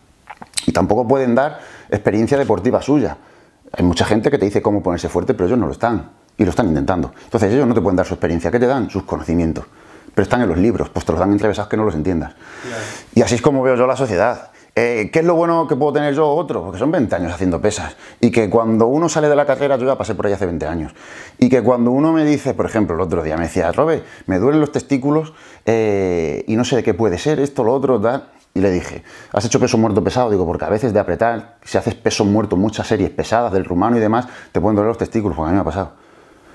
Y tampoco pueden dar experiencia deportiva suya. Hay mucha gente que te dice cómo ponerse fuerte, pero ellos no lo están y lo están intentando. Entonces ellos no te pueden dar su experiencia, ¿qué te dan? Sus conocimientos. Pero están en los libros, pues te los dan entrevesados que no los entiendas. Y así es como veo yo la sociedad eh, ¿Qué es lo bueno que puedo tener yo otro? Porque son 20 años haciendo pesas. Y que cuando uno sale de la carrera, yo ya pasé por ahí hace 20 años. Y que cuando uno me dice, por ejemplo, el otro día me decía, Robert, me duelen los testículos eh, y no sé de qué puede ser, esto, lo otro, tal. Y le dije, ¿has hecho peso muerto pesado? Digo, porque a veces de apretar, si haces peso muerto, muchas series pesadas del rumano y demás, te pueden doler los testículos, porque a mí me ha pasado.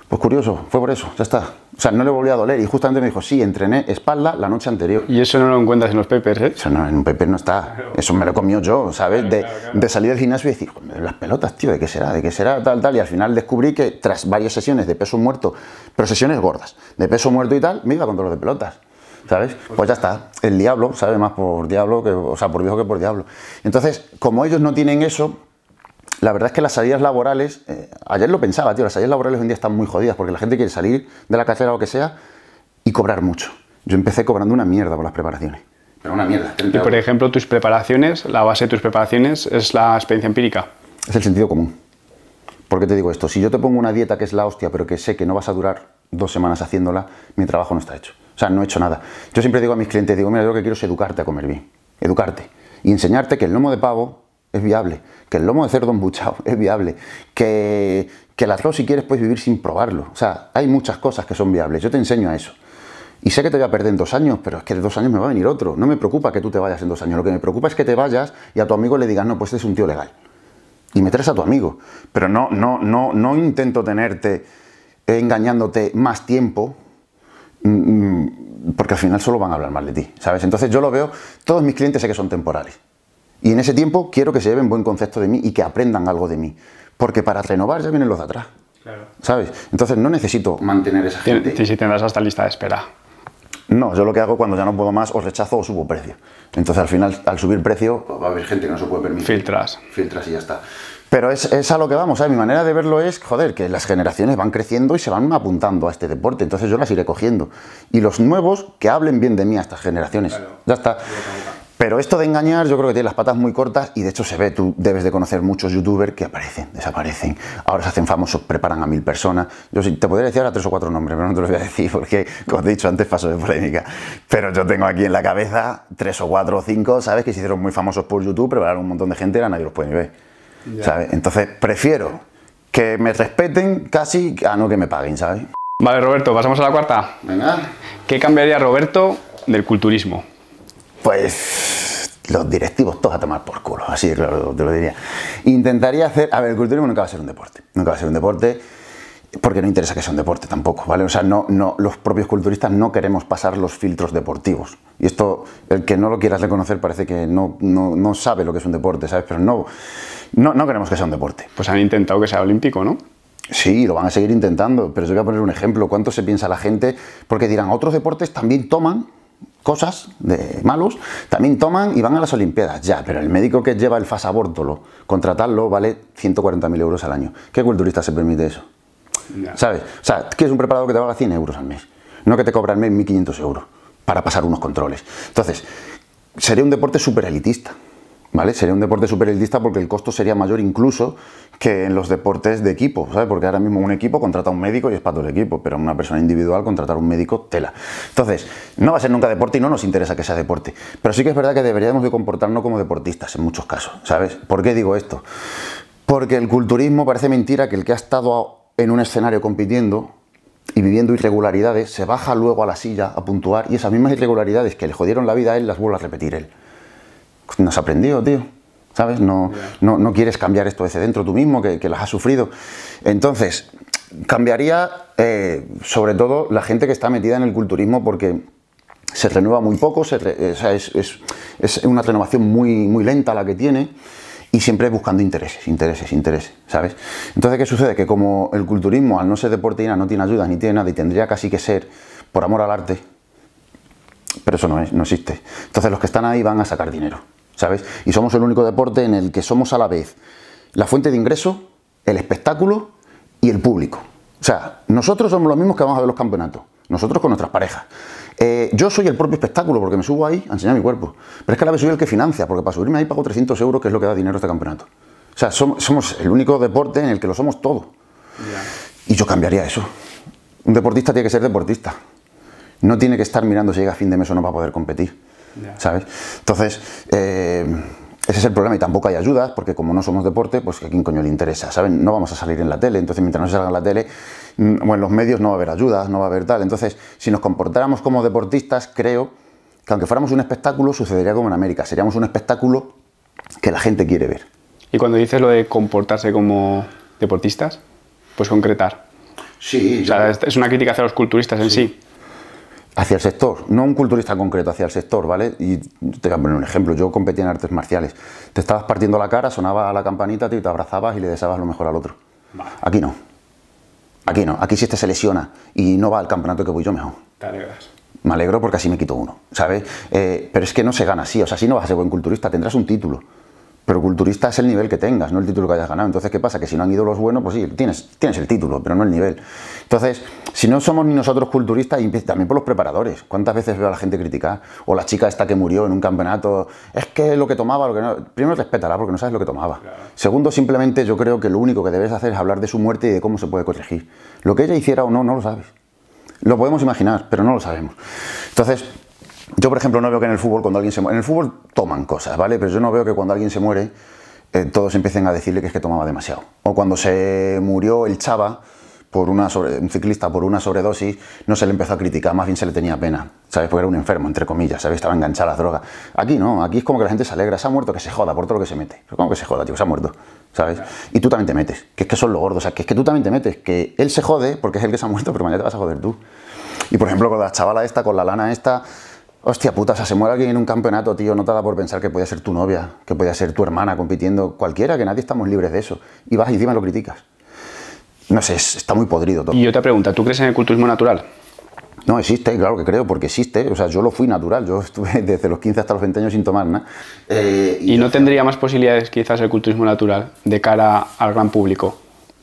Pues curioso, fue por eso, ya está. O sea, no le volví a doler. Y justamente me dijo, sí, entrené espalda la noche anterior. Y eso no lo encuentras en los papers, ¿eh? Eso no, en un paper no está. Eso me lo comió yo, ¿sabes? de, salir del gimnasio y decir, las pelotas, tío, ¿de qué será? ¿De qué será? Tal, tal. Y al final descubrí que tras varias sesiones de peso muerto, pero sesiones gordas, de peso muerto y tal, me iba con dolor de pelotas. ¿Sabes? Pues ya está. El diablo sabe más por diablo que, o sea, por viejo que por diablo. Entonces, como ellos no tienen eso, la verdad es que las salidas laborales, eh, ayer lo pensaba, tío, las salidas laborales hoy en día están muy jodidas porque la gente quiere salir de la carrera o lo que sea y cobrar mucho. Yo empecé cobrando una mierda por las preparaciones. Pero una mierda. Y por ejemplo, tus preparaciones, la base de tus preparaciones es la experiencia empírica. Es el sentido común. ¿Por qué te digo esto? Si yo te pongo una dieta que es la hostia, pero que sé que no vas a durar dos semanas haciéndola, mi trabajo no está hecho. O sea, no he hecho nada. Yo siempre digo a mis clientes, digo, mira, yo lo que quiero es educarte a comer bien. Educarte. Y enseñarte que el lomo de pavo es viable. Que el lomo de cerdo embuchado *laughs* es viable. Que, que el si quieres, puedes vivir sin probarlo. O sea, hay muchas cosas que son viables. Yo te enseño a eso. Y sé que te voy a perder en dos años, pero es que de dos años me va a venir otro. No me preocupa que tú te vayas en dos años. Lo que me preocupa es que te vayas y a tu amigo le digas, no, pues este es un tío legal. Y me a tu amigo. Pero no, no, no, no intento tenerte engañándote más tiempo mm, mm, porque al final solo van a hablar mal de ti, ¿sabes? Entonces yo lo veo, todos mis clientes sé que son temporales. Y en ese tiempo quiero que se lleven buen concepto de mí y que aprendan algo de mí. Porque para renovar ya vienen los de atrás. Claro. ¿Sabes? Entonces no necesito mantener esa gente. Sí, sí, tendrás hasta lista de espera. No, yo lo que hago cuando ya no puedo más, os rechazo o subo precio. Entonces al final, al subir precio, va a haber gente que no se puede permitir. Filtras. Filtras y ya está. Pero es, a lo que vamos, Mi manera de verlo es, joder, que las generaciones van creciendo y se van apuntando a este deporte, entonces yo las iré cogiendo. Y los nuevos, que hablen bien de mí a estas generaciones. Ya está. Pero esto de engañar yo creo que tiene las patas muy cortas y de hecho se ve, tú debes de conocer muchos youtubers que aparecen, desaparecen, ahora se hacen famosos, preparan a mil personas. Yo te podría decir ahora tres o cuatro nombres, pero no te los voy a decir porque, como te he dicho antes, paso de polémica. Pero yo tengo aquí en la cabeza tres o cuatro o cinco, ¿sabes? Que se hicieron muy famosos por YouTube, prepararon un montón de gente, ahora nadie los puede ni ver. ¿Sabes? Entonces prefiero que me respeten casi a no que me paguen, ¿sabes? Vale, Roberto, pasamos a la cuarta. Venga. ¿Qué cambiaría Roberto del culturismo? Pues los directivos todos a tomar por culo, así claro, te lo diría. Intentaría hacer, a ver, el culturismo nunca va a ser un deporte, nunca va a ser un deporte porque no interesa que sea un deporte tampoco, ¿vale? O sea, no, no, los propios culturistas no queremos pasar los filtros deportivos. Y esto, el que no lo quieras reconocer parece que no, no, no sabe lo que es un deporte, ¿sabes? Pero no, no, no queremos que sea un deporte. Pues han intentado que sea olímpico, ¿no? Sí, lo van a seguir intentando, pero yo voy a poner un ejemplo. ¿Cuánto se piensa la gente? Porque dirán, otros deportes también toman cosas, de malos, también toman y van a las Olimpiadas. Ya, pero el médico que lleva el fasabórtolo, contratarlo, vale 140.000 euros al año. ¿Qué culturista se permite eso? ¿Sabes? O sea, que es un preparado que te valga 100 euros al mes, no que te cobran 1.500 euros para pasar unos controles. Entonces, sería un deporte súper elitista. ¿Vale? Sería un deporte super elitista porque el costo sería mayor incluso que en los deportes de equipo, ¿sabes? Porque ahora mismo un equipo contrata a un médico y es para todo el equipo, pero una persona individual contratar a un médico, tela. Entonces, no va a ser nunca deporte y no nos interesa que sea deporte. Pero sí que es verdad que deberíamos de comportarnos como deportistas en muchos casos, ¿sabes? ¿Por qué digo esto? Porque el culturismo parece mentira que el que ha estado en un escenario compitiendo y viviendo irregularidades se baja luego a la silla a puntuar y esas mismas irregularidades que le jodieron la vida a él las vuelve a repetir él no has aprendido, tío. ¿Sabes? No, no, quieres cambiar esto desde dentro tú mismo, que, las has sufrido. Entonces, cambiaría eh, sobre todo la gente que está metida en el culturismo porque se renueva muy poco, es, una renovación muy, muy lenta la que tiene y siempre buscando intereses, intereses, intereses, ¿sabes? Entonces, ¿qué sucede? Que como el culturismo, al no ser deporte, no tiene ayuda ni tiene nada y tendría casi que ser por amor al arte, pero eso no existe. Entonces los que están ahí van a sacar dinero. ¿sabes? Y somos el único deporte en el que somos a la vez la fuente de ingreso, el espectáculo y el público. O sea, nosotros somos los mismos que vamos a ver los campeonatos, nosotros con nuestras parejas. Eh, yo soy el propio espectáculo porque me subo ahí a enseñar mi cuerpo, pero es que a la vez soy el que financia, porque para subirme ahí pago 300 euros, que es lo que da dinero este campeonato. O sea, somos, el único deporte en el que lo somos todo. Y yo cambiaría eso. Un deportista tiene que ser deportista. No tiene que estar mirando si llega a fin de mes o no para poder competir. ¿Sabes? Entonces, eh, ese es el problema y tampoco hay ayudas, porque como no somos deporte, pues a quién coño le interesa, ¿saben? No vamos a salir en la tele, entonces mientras no se salga en la tele mm, o en los medios no va a haber ayudas, no va a haber tal. Entonces, si nos comportáramos como deportistas, creo que aunque fuéramos un espectáculo, sucedería como en América, seríamos un espectáculo que la gente quiere ver. Y cuando dices lo de comportarse como deportistas, pues concretar. Sí. O sea, es una crítica hacia los culturistas en sí hacia el sector, no un culturista concreto, hacia el sector, ¿vale? Y te voy a poner un ejemplo, yo competía en artes marciales, te estabas partiendo la cara, sonaba la campanita, te abrazabas y le deseabas lo mejor al otro. Aquí no. Aquí no, aquí si este se lesiona y no va al campeonato que voy yo mejor. Te alegras. Me alegro porque así me quito uno, ¿sabes? Eh, pero es que no se gana así, o sea, si no vas a ser buen culturista, tendrás un título, pero culturista es el nivel que tengas, no el título que hayas ganado. Entonces, ¿qué pasa? Que si no han ido los buenos, pues sí, tienes, tienes el título, pero no el nivel. Entonces, si no somos ni nosotros culturistas, y también por los preparadores. ¿Cuántas veces veo a la gente criticar? O la chica esta que murió en un campeonato, es que lo que tomaba, lo que no. Primero, respétala porque no sabes lo que tomaba. Segundo, simplemente yo creo que lo único que debes hacer es hablar de su muerte y de cómo se puede corregir. Lo que ella hiciera o no, no lo sabes. Lo podemos imaginar, pero no lo sabemos. Entonces, yo, por ejemplo, no veo que en el fútbol, cuando alguien se muere, en el fútbol toman cosas, ¿vale? Pero yo no veo que cuando alguien se muere, eh, todos empiecen a decirle que es que tomaba demasiado. O cuando se murió el Chava, por una un ciclista por una sobredosis, no se le empezó a criticar, más bien se le tenía pena, ¿sabes? Porque era un enfermo, entre comillas, ¿sabes? Estaba enganchado a las drogas. Aquí no, aquí es como que la gente se alegra, se ha muerto, que se joda por todo lo que se mete. Pero pues, como que se joda, tío, se ha muerto, ¿sabes? Y tú también te metes, que es que son los gordos, o sea, que es que tú también te metes, que él se jode porque es el que se ha muerto, pero mañana te vas a joder tú. Y por ejemplo, con la chavala esta, con la lana esta, Hostia puta, o sea, se muere alguien en un campeonato, tío, no te da por pensar que puede ser tu novia, que puede ser tu hermana compitiendo, cualquiera, que nadie estamos libres de eso. Y vas y encima lo criticas. No sé, está muy podrido todo. Y yo te ¿tú crees en el culturismo natural? No, existe, claro que creo, porque existe. O sea, yo lo fui natural. Yo estuve *laughs* desde los 15 hasta los 20 años sin tomar nada. Eh, ¿Y, no tendría más posibilidades quizás el culturismo natural de cara al gran público,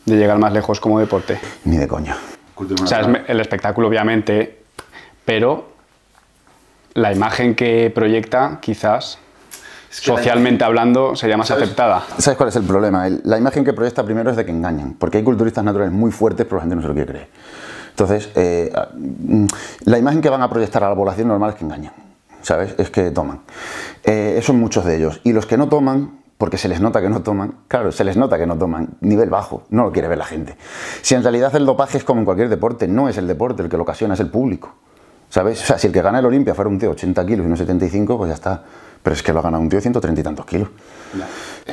de llegar más lejos como deporte? Ni de coño. o sea, el espectáculo, obviamente, pero la imagen que proyecta, quizás, socialmente hablando, sería más aceptada. ¿Sabes cuál es el problema? La imagen que proyecta primero es de que engañan, porque hay culturistas naturales muy fuertes, pero la gente no se lo quiere creer. Entonces, eh, mm, la imagen que van a proyectar a la población normal es que engañan, ¿sabes? Es que toman. Eh, son muchos de ellos. Y los que no toman, porque se les nota que no toman, claro, se les nota que no toman, nivel bajo, no lo quiere ver la gente. Si en realidad el dopaje es como en cualquier deporte, no es el deporte el que lo ocasiona, es el público. ¿Sabes? O sea, si el que gana el Olimpia fuera un tío 80 kilos y no 75, pues ya está. Pero es que lo ha ganado un tío 130 y tantos kilos.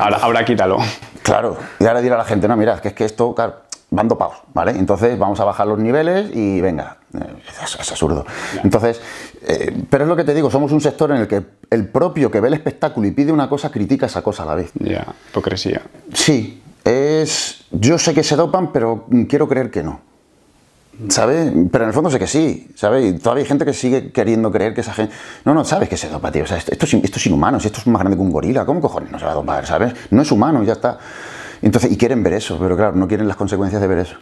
Ahora, ahora quítalo. Claro. Y ahora dirá a la gente, no, mirad, que, es que esto, claro, van dopados, ¿vale? Entonces vamos a bajar los niveles y venga. Eh, es, absurdo. Entonces, eh, pero es lo que te digo, somos un sector en el que el propio que ve el espectáculo y pide una cosa, critica esa cosa a la vez. Ya, hipocresía. Sí, es... Yo sé que se dopan, pero quiero creer que no. ¿Sabes? Pero en el fondo sé que sí, ¿sabes? Y todavía hay gente que sigue queriendo creer que esa gente... No, no, ¿sabes que se dopa, tío? O sea, esto, esto, es, inhumano, esto es más grande que un gorila, ¿cómo cojones no se va a dopar, ¿sabes? No es humano, ya está. Entonces, y quieren ver eso, pero claro, no quieren las consecuencias de ver eso.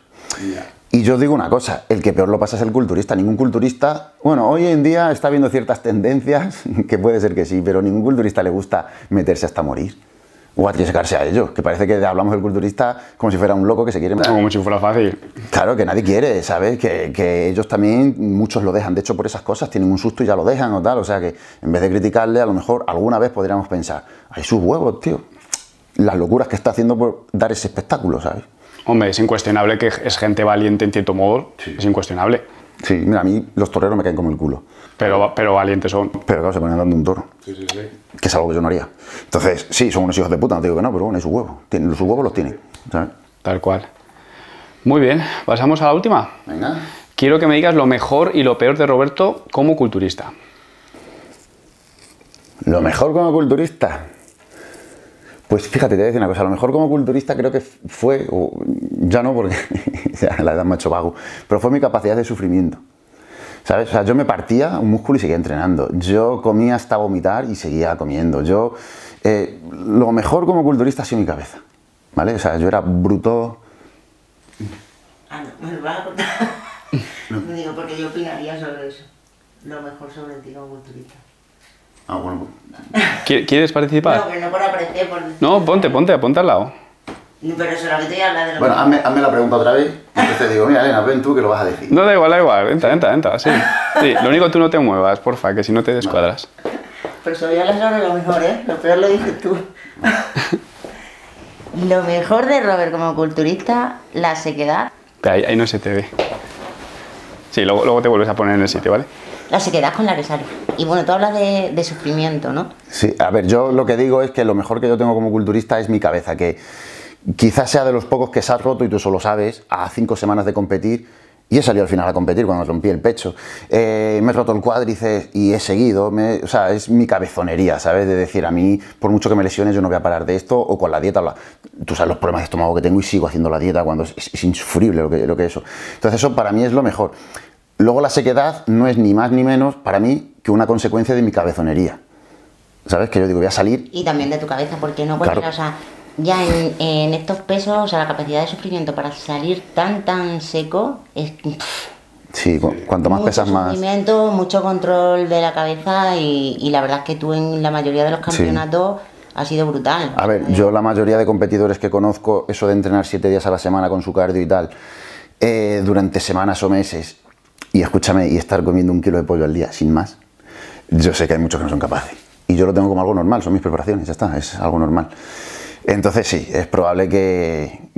Y yo digo una cosa, el que peor lo pasa es el culturista. Ningún culturista, bueno, hoy en día está viendo ciertas tendencias, *laughs* que puede ser que sí, pero ningún culturista le gusta meterse hasta morir o arriesgarse a ellos, Que parece que hablamos del culturista como si fuera un loco que se quiere matar. Como si fuera fácil. Claro, que nadie quiere, ¿sabes? Que, que, ellos también, muchos lo dejan. De hecho, por esas cosas tienen un susto y ya lo dejan o tal. O sea que en vez de criticarle, a lo mejor alguna vez podríamos pensar, hay sus huevos, tío. Las locuras que está haciendo por dar ese espectáculo, ¿sabes? Hombre, es incuestionable que es gente valiente en cierto modo. Sí. Es incuestionable. Sí, mira, a mí los toreros me caen como el culo. Pero, valientes son. Pero claro, se ponen dando un toro. Sí, sí, sí. Que es algo que yo no haría. Entonces, sí, son unos hijos de puta, no te digo que no, pero bueno, es sus huevos. sus huevos los tienen. Tal cual. Muy bien, pasamos a la última. Venga. Quiero que me digas lo mejor y lo peor de Roberto como culturista. Lo mejor como culturista. Pues fíjate, te voy a decir una cosa, lo mejor como culturista creo que fue, ya no porque *laughs* la edad me ha hecho vago, pero fue mi capacidad de sufrimiento. ¿Sabes? O sea, yo me partía un músculo y seguía entrenando. Yo comía hasta vomitar y seguía comiendo. Yo, eh, lo mejor como culturista ha sido mi cabeza. ¿Vale? O sea, yo era bruto. Ah, no, me lo vas a contar. no. *laughs* Digo, porque yo opinaría sobre eso. Lo mejor sobre ti como culturista. Ah, bueno. Pues, ¿Quieres participar? No, no por aprender. No, ponte, ponte, ponte al lado. Pero solamente ya habla de lo Bueno, hazme, la pregunta otra vez. Entonces te digo, mira, Elena, ven tú que lo vas a decir. No, da igual, da igual. Entra, entra, entra. Sí. sí. Lo único, tú no te muevas, porfa, que si no te descuadras. Pero a hablar sobre lo mejor, ¿eh? Lo peor lo dices tú. lo mejor de Robert como culturista, la sequedad. Ahí, ahí no se te ve. Sí, luego, luego, te vuelves a poner en el sitio, ¿vale? La sequedad con la que sale. Y bueno, tú hablas de sufrimiento, ¿no? Sí, a ver, yo lo que digo es que lo mejor que yo tengo como culturista es mi cabeza, que quizás sea de los pocos que se ha roto, y tú solo sabes, a cinco semanas de competir, y he salido al final a competir cuando me rompí el pecho. Eh, me he roto el cuádriceps y he seguido. o sea, es mi cabezonería, ¿sabes? De decir, a mí, por mucho que me lesiones, yo no voy a parar de esto o con la dieta. tú sabes los problemas de estómago que tengo y sigo haciendo la dieta cuando es, insufrible lo que, lo que es eso. Entonces, eso para mí es lo mejor. Luego, la sequedad no es ni más ni menos para mí que una consecuencia de mi cabezonería. ¿Sabes? Que yo digo, voy a salir. Y también de tu cabeza, porque no Porque, o ya en, estos pesos, o sea, la capacidad de sufrimiento para salir tan, tan seco es... sí, cuanto más pesas más. Mucho Sufrimiento, mucho control de la cabeza y, la verdad es que tú en la mayoría de los campeonatos... has ha sido brutal. A ver, yo la mayoría de competidores que conozco, eso de entrenar siete días a la semana con su cardio y tal, eh, durante semanas o meses, y escúchame, y estar comiendo un kilo de pollo al día, sin más, yo sé que hay muchos que no son capaces. Y yo lo tengo como algo normal, son mis preparaciones, ya está, es algo normal. Entonces sí, es probable que,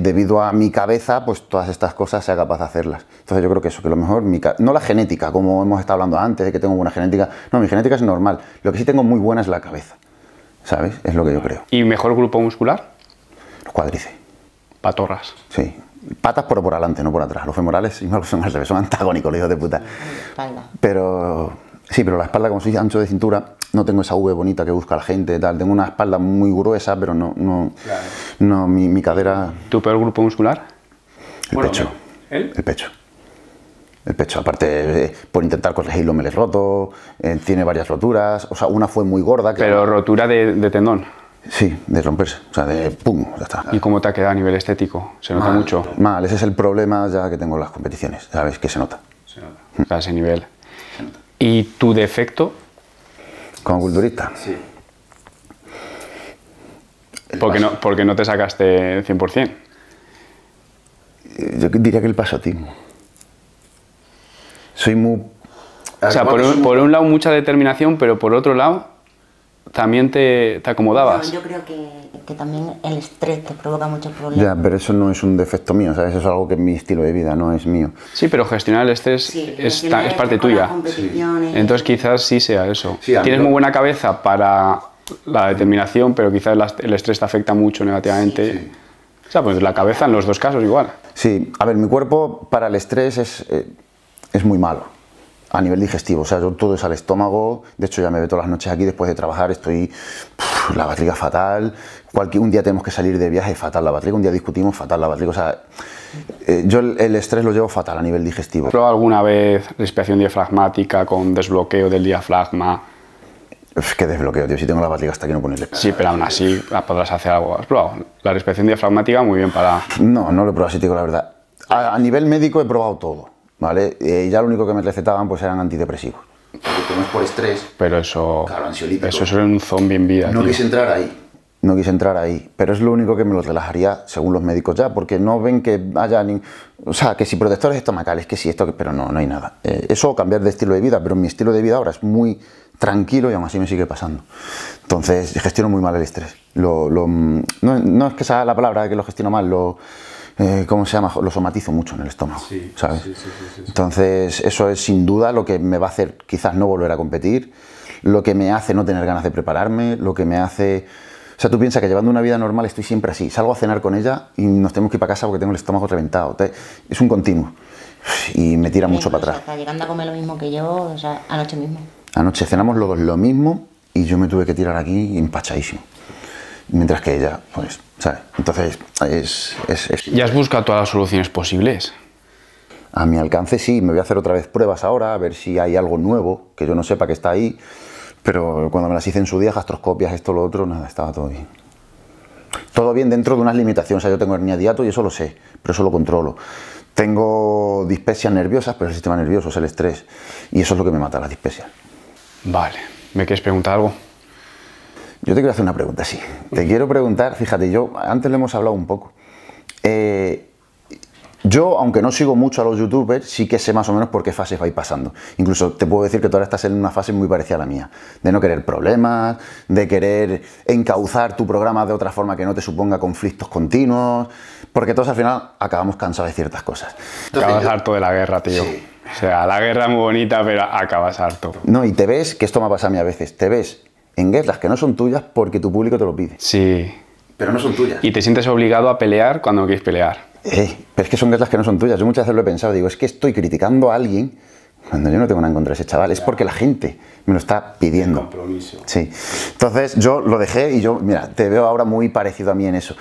debido a mi cabeza, pues todas estas cosas sea capaz de hacerlas. Entonces yo creo que eso, que lo mejor, no la genética, como hemos estado hablando antes, de que tengo buena genética, no, mi genética es normal, lo que sí tengo muy buena es la cabeza, ¿sabes? Es lo que yo creo. ¿Y mejor grupo muscular? Los cuádriceps. Patorras. Sí, patas por adelante, no por atrás. Los femorales *laughs* no son al son antagónicos, los hijos de puta. espalda. Pero sí, pero la espalda, como soy ancho de cintura, no tengo esa V bonita que busca la gente, tal. Tengo una espalda muy gruesa, pero no, no, mi, cadera... ¿Tu peor grupo muscular? El pecho. ¿El? El pecho. El pecho, aparte, eh, por intentar corregirlo me les roto, eh, tiene varias roturas, o sea, una fue muy gorda. pero rotura de, tendón. Sí, de romperse, o sea, de pum, ya está. ¿Y cómo te ha quedado a nivel estético? ¿Se nota mucho? Mal, ese es el problema ya que tengo las competiciones, ¿sabes? Que se nota. Se nota. A ese nivel. ¿Y tu defecto? Como culturista. Sí. Porque no, porque no te sacaste 100%. Yo diría que el pasotismo. Soy muy... O sea, por un lado mucha determinación, pero por otro lado también te, te acomodabas. yo creo que, también el estrés te provoca muchos problemas. Ya, pero eso no es un defecto mío, ¿sabes? Eso es algo que es mi estilo de vida, no es mío. Sí, pero gestionar el estrés es, parte tuya. Entonces quizás sí sea eso. Tienes muy buena cabeza para la determinación, pero quizás el estrés te afecta mucho negativamente. O sea, pues la cabeza en los dos casos igual. Sí, a ver, mi cuerpo para el estrés es, eh, es muy malo a nivel digestivo, o sea, yo todo es al estómago, de hecho ya me veo todas las noches aquí después de trabajar, estoy la batriga fatal, cualquier, un día tenemos que salir de viaje fatal la batriga, un día discutimos fatal la batriga, o sea, eh, yo el, estrés lo llevo fatal a nivel digestivo. ¿Has probado alguna vez respiración diafragmática con desbloqueo del diafragma? Es que desbloqueo, tío, si tengo la batriga hasta aquí no pones... Sí, pero aún así podrás hacer algo. ¿Has probado? La respiración diafragmática muy bien para... No, no lo he probado, si te digo la verdad. a nivel médico he probado todo ¿vale? Eh, ya lo único que me recetaban pues eran antidepresivos. Porque no es por estrés. Pero eso. Eso es un zombie en vida. No quise entrar ahí. No quise entrar ahí, pero es lo único que me lo relajaría según los médicos ya, porque no ven que haya ni. O sea, que si protectores estomacales, que si esto, que, pero no, no hay nada. Eh, eso cambiar de estilo de vida, pero mi estilo de vida ahora es muy tranquilo y aún así me sigue pasando. Entonces, gestiono muy mal el estrés. Lo, mm, no, no, es que sea la palabra que lo gestiono mal, lo eh, ¿cómo se llama? Lo somatizo mucho en el estómago, ¿sabes? Entonces, eso es sin duda lo que me va a hacer quizás no volver a competir, lo que me hace no tener ganas de prepararme, lo que me hace... O sea, tú piensas que llevando una vida normal estoy siempre así. Salgo a cenar con ella y nos tenemos que ir para casa porque tengo el estómago reventado. Es un continuo. Y me tira mucho para atrás. está llegando a comer lo mismo que yo, o sea, anoche mismo. Anoche cenamos los dos lo mismo y yo me tuve que tirar aquí empachadísimo. Mientras que ella, pues, ¿sabes? Entonces, es, es, ¿Ya has buscado todas las soluciones posibles? A mi alcance sí, me voy a hacer otra vez pruebas ahora, a ver si hay algo nuevo que yo no sepa que está ahí, pero cuando me las hice en su día, gastroscopias, esto, lo otro, nada, estaba todo bien. Todo bien dentro de unas limitaciones, o sea, yo tengo hernia diato y eso lo sé, pero eso lo controlo. Tengo dispepsias nerviosas, pero el sistema nervioso es el estrés, y eso es lo que me mata, la dispepsia. Vale, ¿me quieres preguntar algo? Yo te quiero hacer una pregunta, sí. Te quiero preguntar, fíjate, yo antes le hemos hablado un poco. Eh, yo, aunque no sigo mucho a los youtubers, sí que sé más o menos por qué fases vais pasando. Incluso te puedo decir que tú ahora estás en una fase muy parecida a la mía. De no querer problemas, de querer encauzar tu programa de otra forma que no te suponga conflictos continuos. Porque todos al final acabamos cansados de ciertas cosas. acabas harto de la guerra, tío. O sea, la guerra es muy bonita, pero acabas harto. No, y te ves, que esto me ha pasado a mí a veces, te ves en guerras que no son tuyas porque tu público te lo pide. Sí. Pero no son tuyas. Y te sientes obligado a pelear cuando quieres pelear. Eh, pero es que son guerras que no son tuyas. Yo muchas veces lo he pensado, digo, es que estoy criticando a alguien cuando yo no tengo nada en contra de ese chaval, es porque la gente me lo está pidiendo. compromiso. Sí. Entonces yo lo dejé y yo, mira, te veo ahora muy parecido a mí en eso.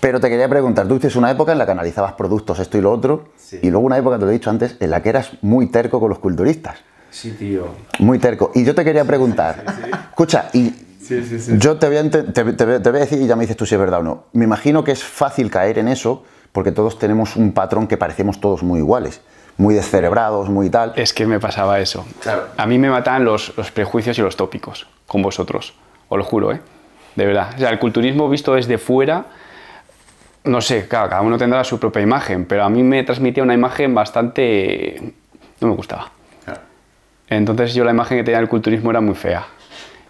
Pero te quería preguntar, tú hiciste una época en la que analizabas productos, esto y lo otro, sí. y luego una época, te lo he dicho antes, en la que eras muy terco con los culturistas. Sí, tío. Muy terco. Y yo te quería preguntar, escucha, y yo te voy, a, decir y ya me dices tú si es verdad o no. Me imagino que es fácil caer en eso porque todos tenemos un patrón que parecemos todos muy iguales muy descerebrados, muy tal. Es que me pasaba eso. A mí me mataban los, prejuicios y los tópicos con vosotros, os lo juro, ¿eh? De verdad. O sea, el culturismo visto desde fuera, no sé, cada uno tendrá su propia imagen, pero a mí me transmitía una imagen bastante... no me gustaba. Entonces yo la imagen que tenía del culturismo era muy fea.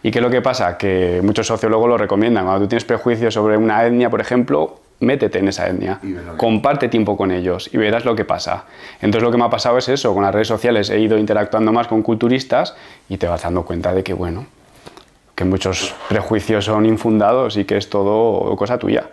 ¿Y qué es lo que pasa? Que muchos sociólogos lo recomiendan. Cuando tú tienes prejuicios sobre una etnia, por ejemplo, métete en esa etnia, comparte tiempo con ellos y verás lo que pasa. Entonces lo que me ha pasado es eso, con las redes sociales he ido interactuando más con culturistas y te vas dando cuenta de que, bueno, que muchos prejuicios son infundados y que es todo cosa tuya.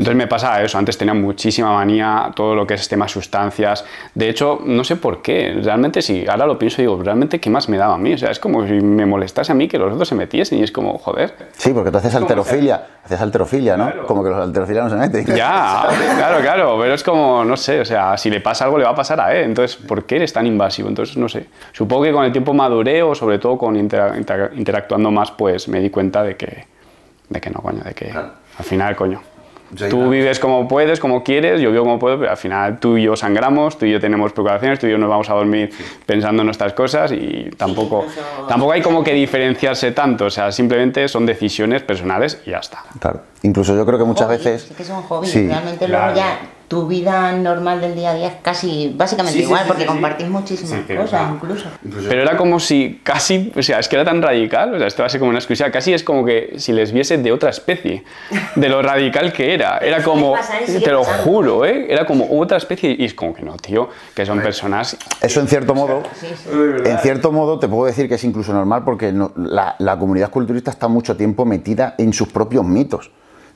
Entonces me pasa eso, antes tenía muchísima manía todo lo que es este tema sustancias. De hecho, no sé por qué, realmente si ahora lo pienso digo, realmente qué más me daba a mí, o sea, es como si me molestase a mí que los otros se metiesen y es como, joder. Sí, porque tú haces alterofilia, haces alterofilia, ¿no? Como que los no se meten. Ya, claro, claro, pero es como, no sé, o sea, si le pasa algo le va a pasar a él, entonces, ¿por qué eres tan invasivo? Entonces, no sé, supongo que con el tiempo maduré o sobre todo con interactuando más, pues me di cuenta de que, de que no, coño, de que al final, coño tú vives como puedes, como quieres, yo vivo como puedo, pero al final tú y yo sangramos, tú y yo tenemos preocupaciones, tú y yo nos vamos a dormir pensando en nuestras cosas y tampoco, tampoco hay como que diferenciarse tanto, o sea, simplemente son decisiones personales y ya está. Claro. Incluso yo creo que muchas veces... Es que es un hobby, realmente ya tu vida normal del día a día es casi básicamente igual, porque compartís muchísimas cosas incluso. Pues Pero era como si casi, o sea, es que era tan radical, o sea, esto va a ser como una exclusión, casi es como que si les viese de otra especie, de lo radical que era. Era como, te lo juro, ¿eh? Era como otra especie y es como que no, tío, que son personas... Eso en cierto modo, en cierto modo te puedo decir que es incluso normal porque la comunidad culturista está mucho tiempo metida en sus propios mitos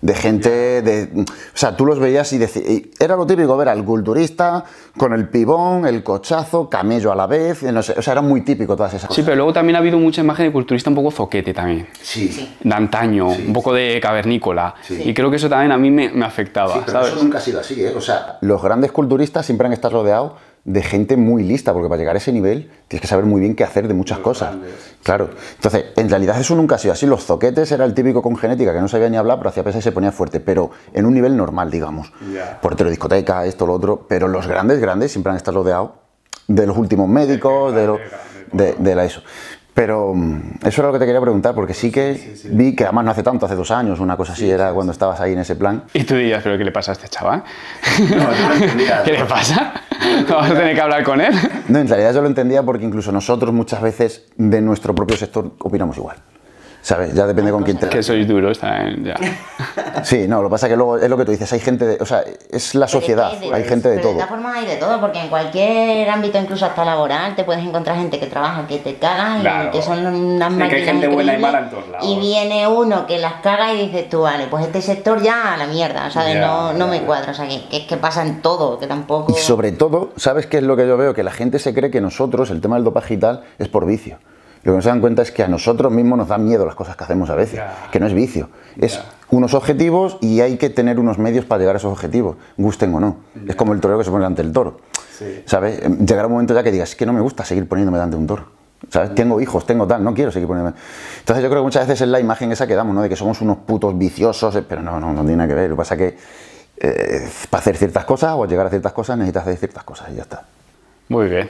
de gente de... O sea, tú los veías y, decías, era lo típico ver al culturista con el pibón, el cochazo, camello a la vez, no o sea, era muy típico todas esas cosas. Sí, pero luego también ha habido mucha imagen de culturista un poco zoquete también. Sí. De antaño, un poco de cavernícola. Y creo que eso también a mí me, me afectaba. Pero eso nunca ha sido así, ¿eh? O sea, los grandes culturistas siempre han estado rodeados de gente muy lista, porque para llegar a ese nivel tienes que saber muy bien qué hacer de muchas cosas. Claro. Entonces, en realidad eso nunca ha sido así. Los zoquetes era el típico con genética que no sabía ni hablar, pero hacía pesa y se ponía fuerte, pero en un nivel normal, digamos. por Portero discoteca, esto, lo otro. Pero los grandes, grandes siempre han estado rodeados de los últimos médicos, de, de, de la eso. Pero mm, eso era lo que te quería preguntar, porque sí que vi que además no hace tanto, hace dos años, una cosa así, era cuando estabas ahí en ese plan. Y tú dirías, ¿pero qué le pasa a este chaval? *laughs* ¿Qué le pasa? ¿Vamos a tener que hablar con él? No, en realidad yo lo entendía porque incluso nosotros muchas veces de nuestro propio sector opinamos igual. ¿Sabes? Ya depende con quién te... Que sois duros también, ya. *laughs* Sí, no, lo que pasa es que luego es lo que tú dices, hay gente de... O sea, es la sociedad, hay, gente de todo. De todas hay de todo, porque en cualquier ámbito, incluso hasta laboral, te puedes encontrar gente que trabaja, que te cagan y que son unas sí, que hay gente buena y mala en todos lados. Y viene uno que las caga y dices tú, vale, pues este sector ya a la mierda, o sea, no, me cuadra, o sea, que, que es que pasa en todo, que tampoco... Y sobre todo, ¿sabes qué es lo que yo veo? Que la gente se cree que nosotros, el tema del dopaje y tal, es por vicio. Lo que no se dan cuenta es que a nosotros mismos nos da miedo las cosas que hacemos a veces, que no es vicio. Es unos objetivos y hay que tener unos medios para llegar a esos objetivos, gusten o no. Es como el torero que se pone delante del toro. ¿Sabes? Em, llegará un momento ya que digas, es que no me gusta seguir poniéndome delante de un toro. ¿Sabes? Mm. Tengo hijos, tengo tal, no quiero seguir poniéndome. Entonces yo creo que muchas veces es la imagen esa que damos, ¿no? De que somos unos putos viciosos, eh, pero no, no, no tiene nada que ver. Lo que pasa es que eh, para hacer ciertas cosas o llegar a ciertas cosas necesitas hacer ciertas cosas y ya está. Muy bien,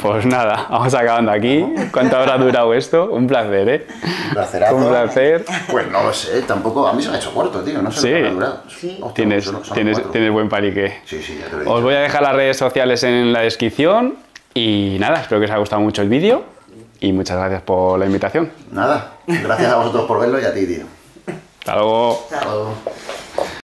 pues nada, *laughs* vamos acabando aquí. ¿Cuánto habrá durado esto? Un placer, ¿eh? Un placerazo. Un placer. Pues no lo sé, tampoco. A mí se me ha hecho corto, tío. No sé sí. durado. Sí. Pues tienes, tienes, buen palique. Sí, sí, ya te lo he Os voy a dejar las redes sociales en la descripción. Y nada, espero que os haya gustado mucho el vídeo. Y muchas gracias por la invitación. Nada, gracias a vosotros por verlo y a ti, tío. Hasta luego. Hasta luego.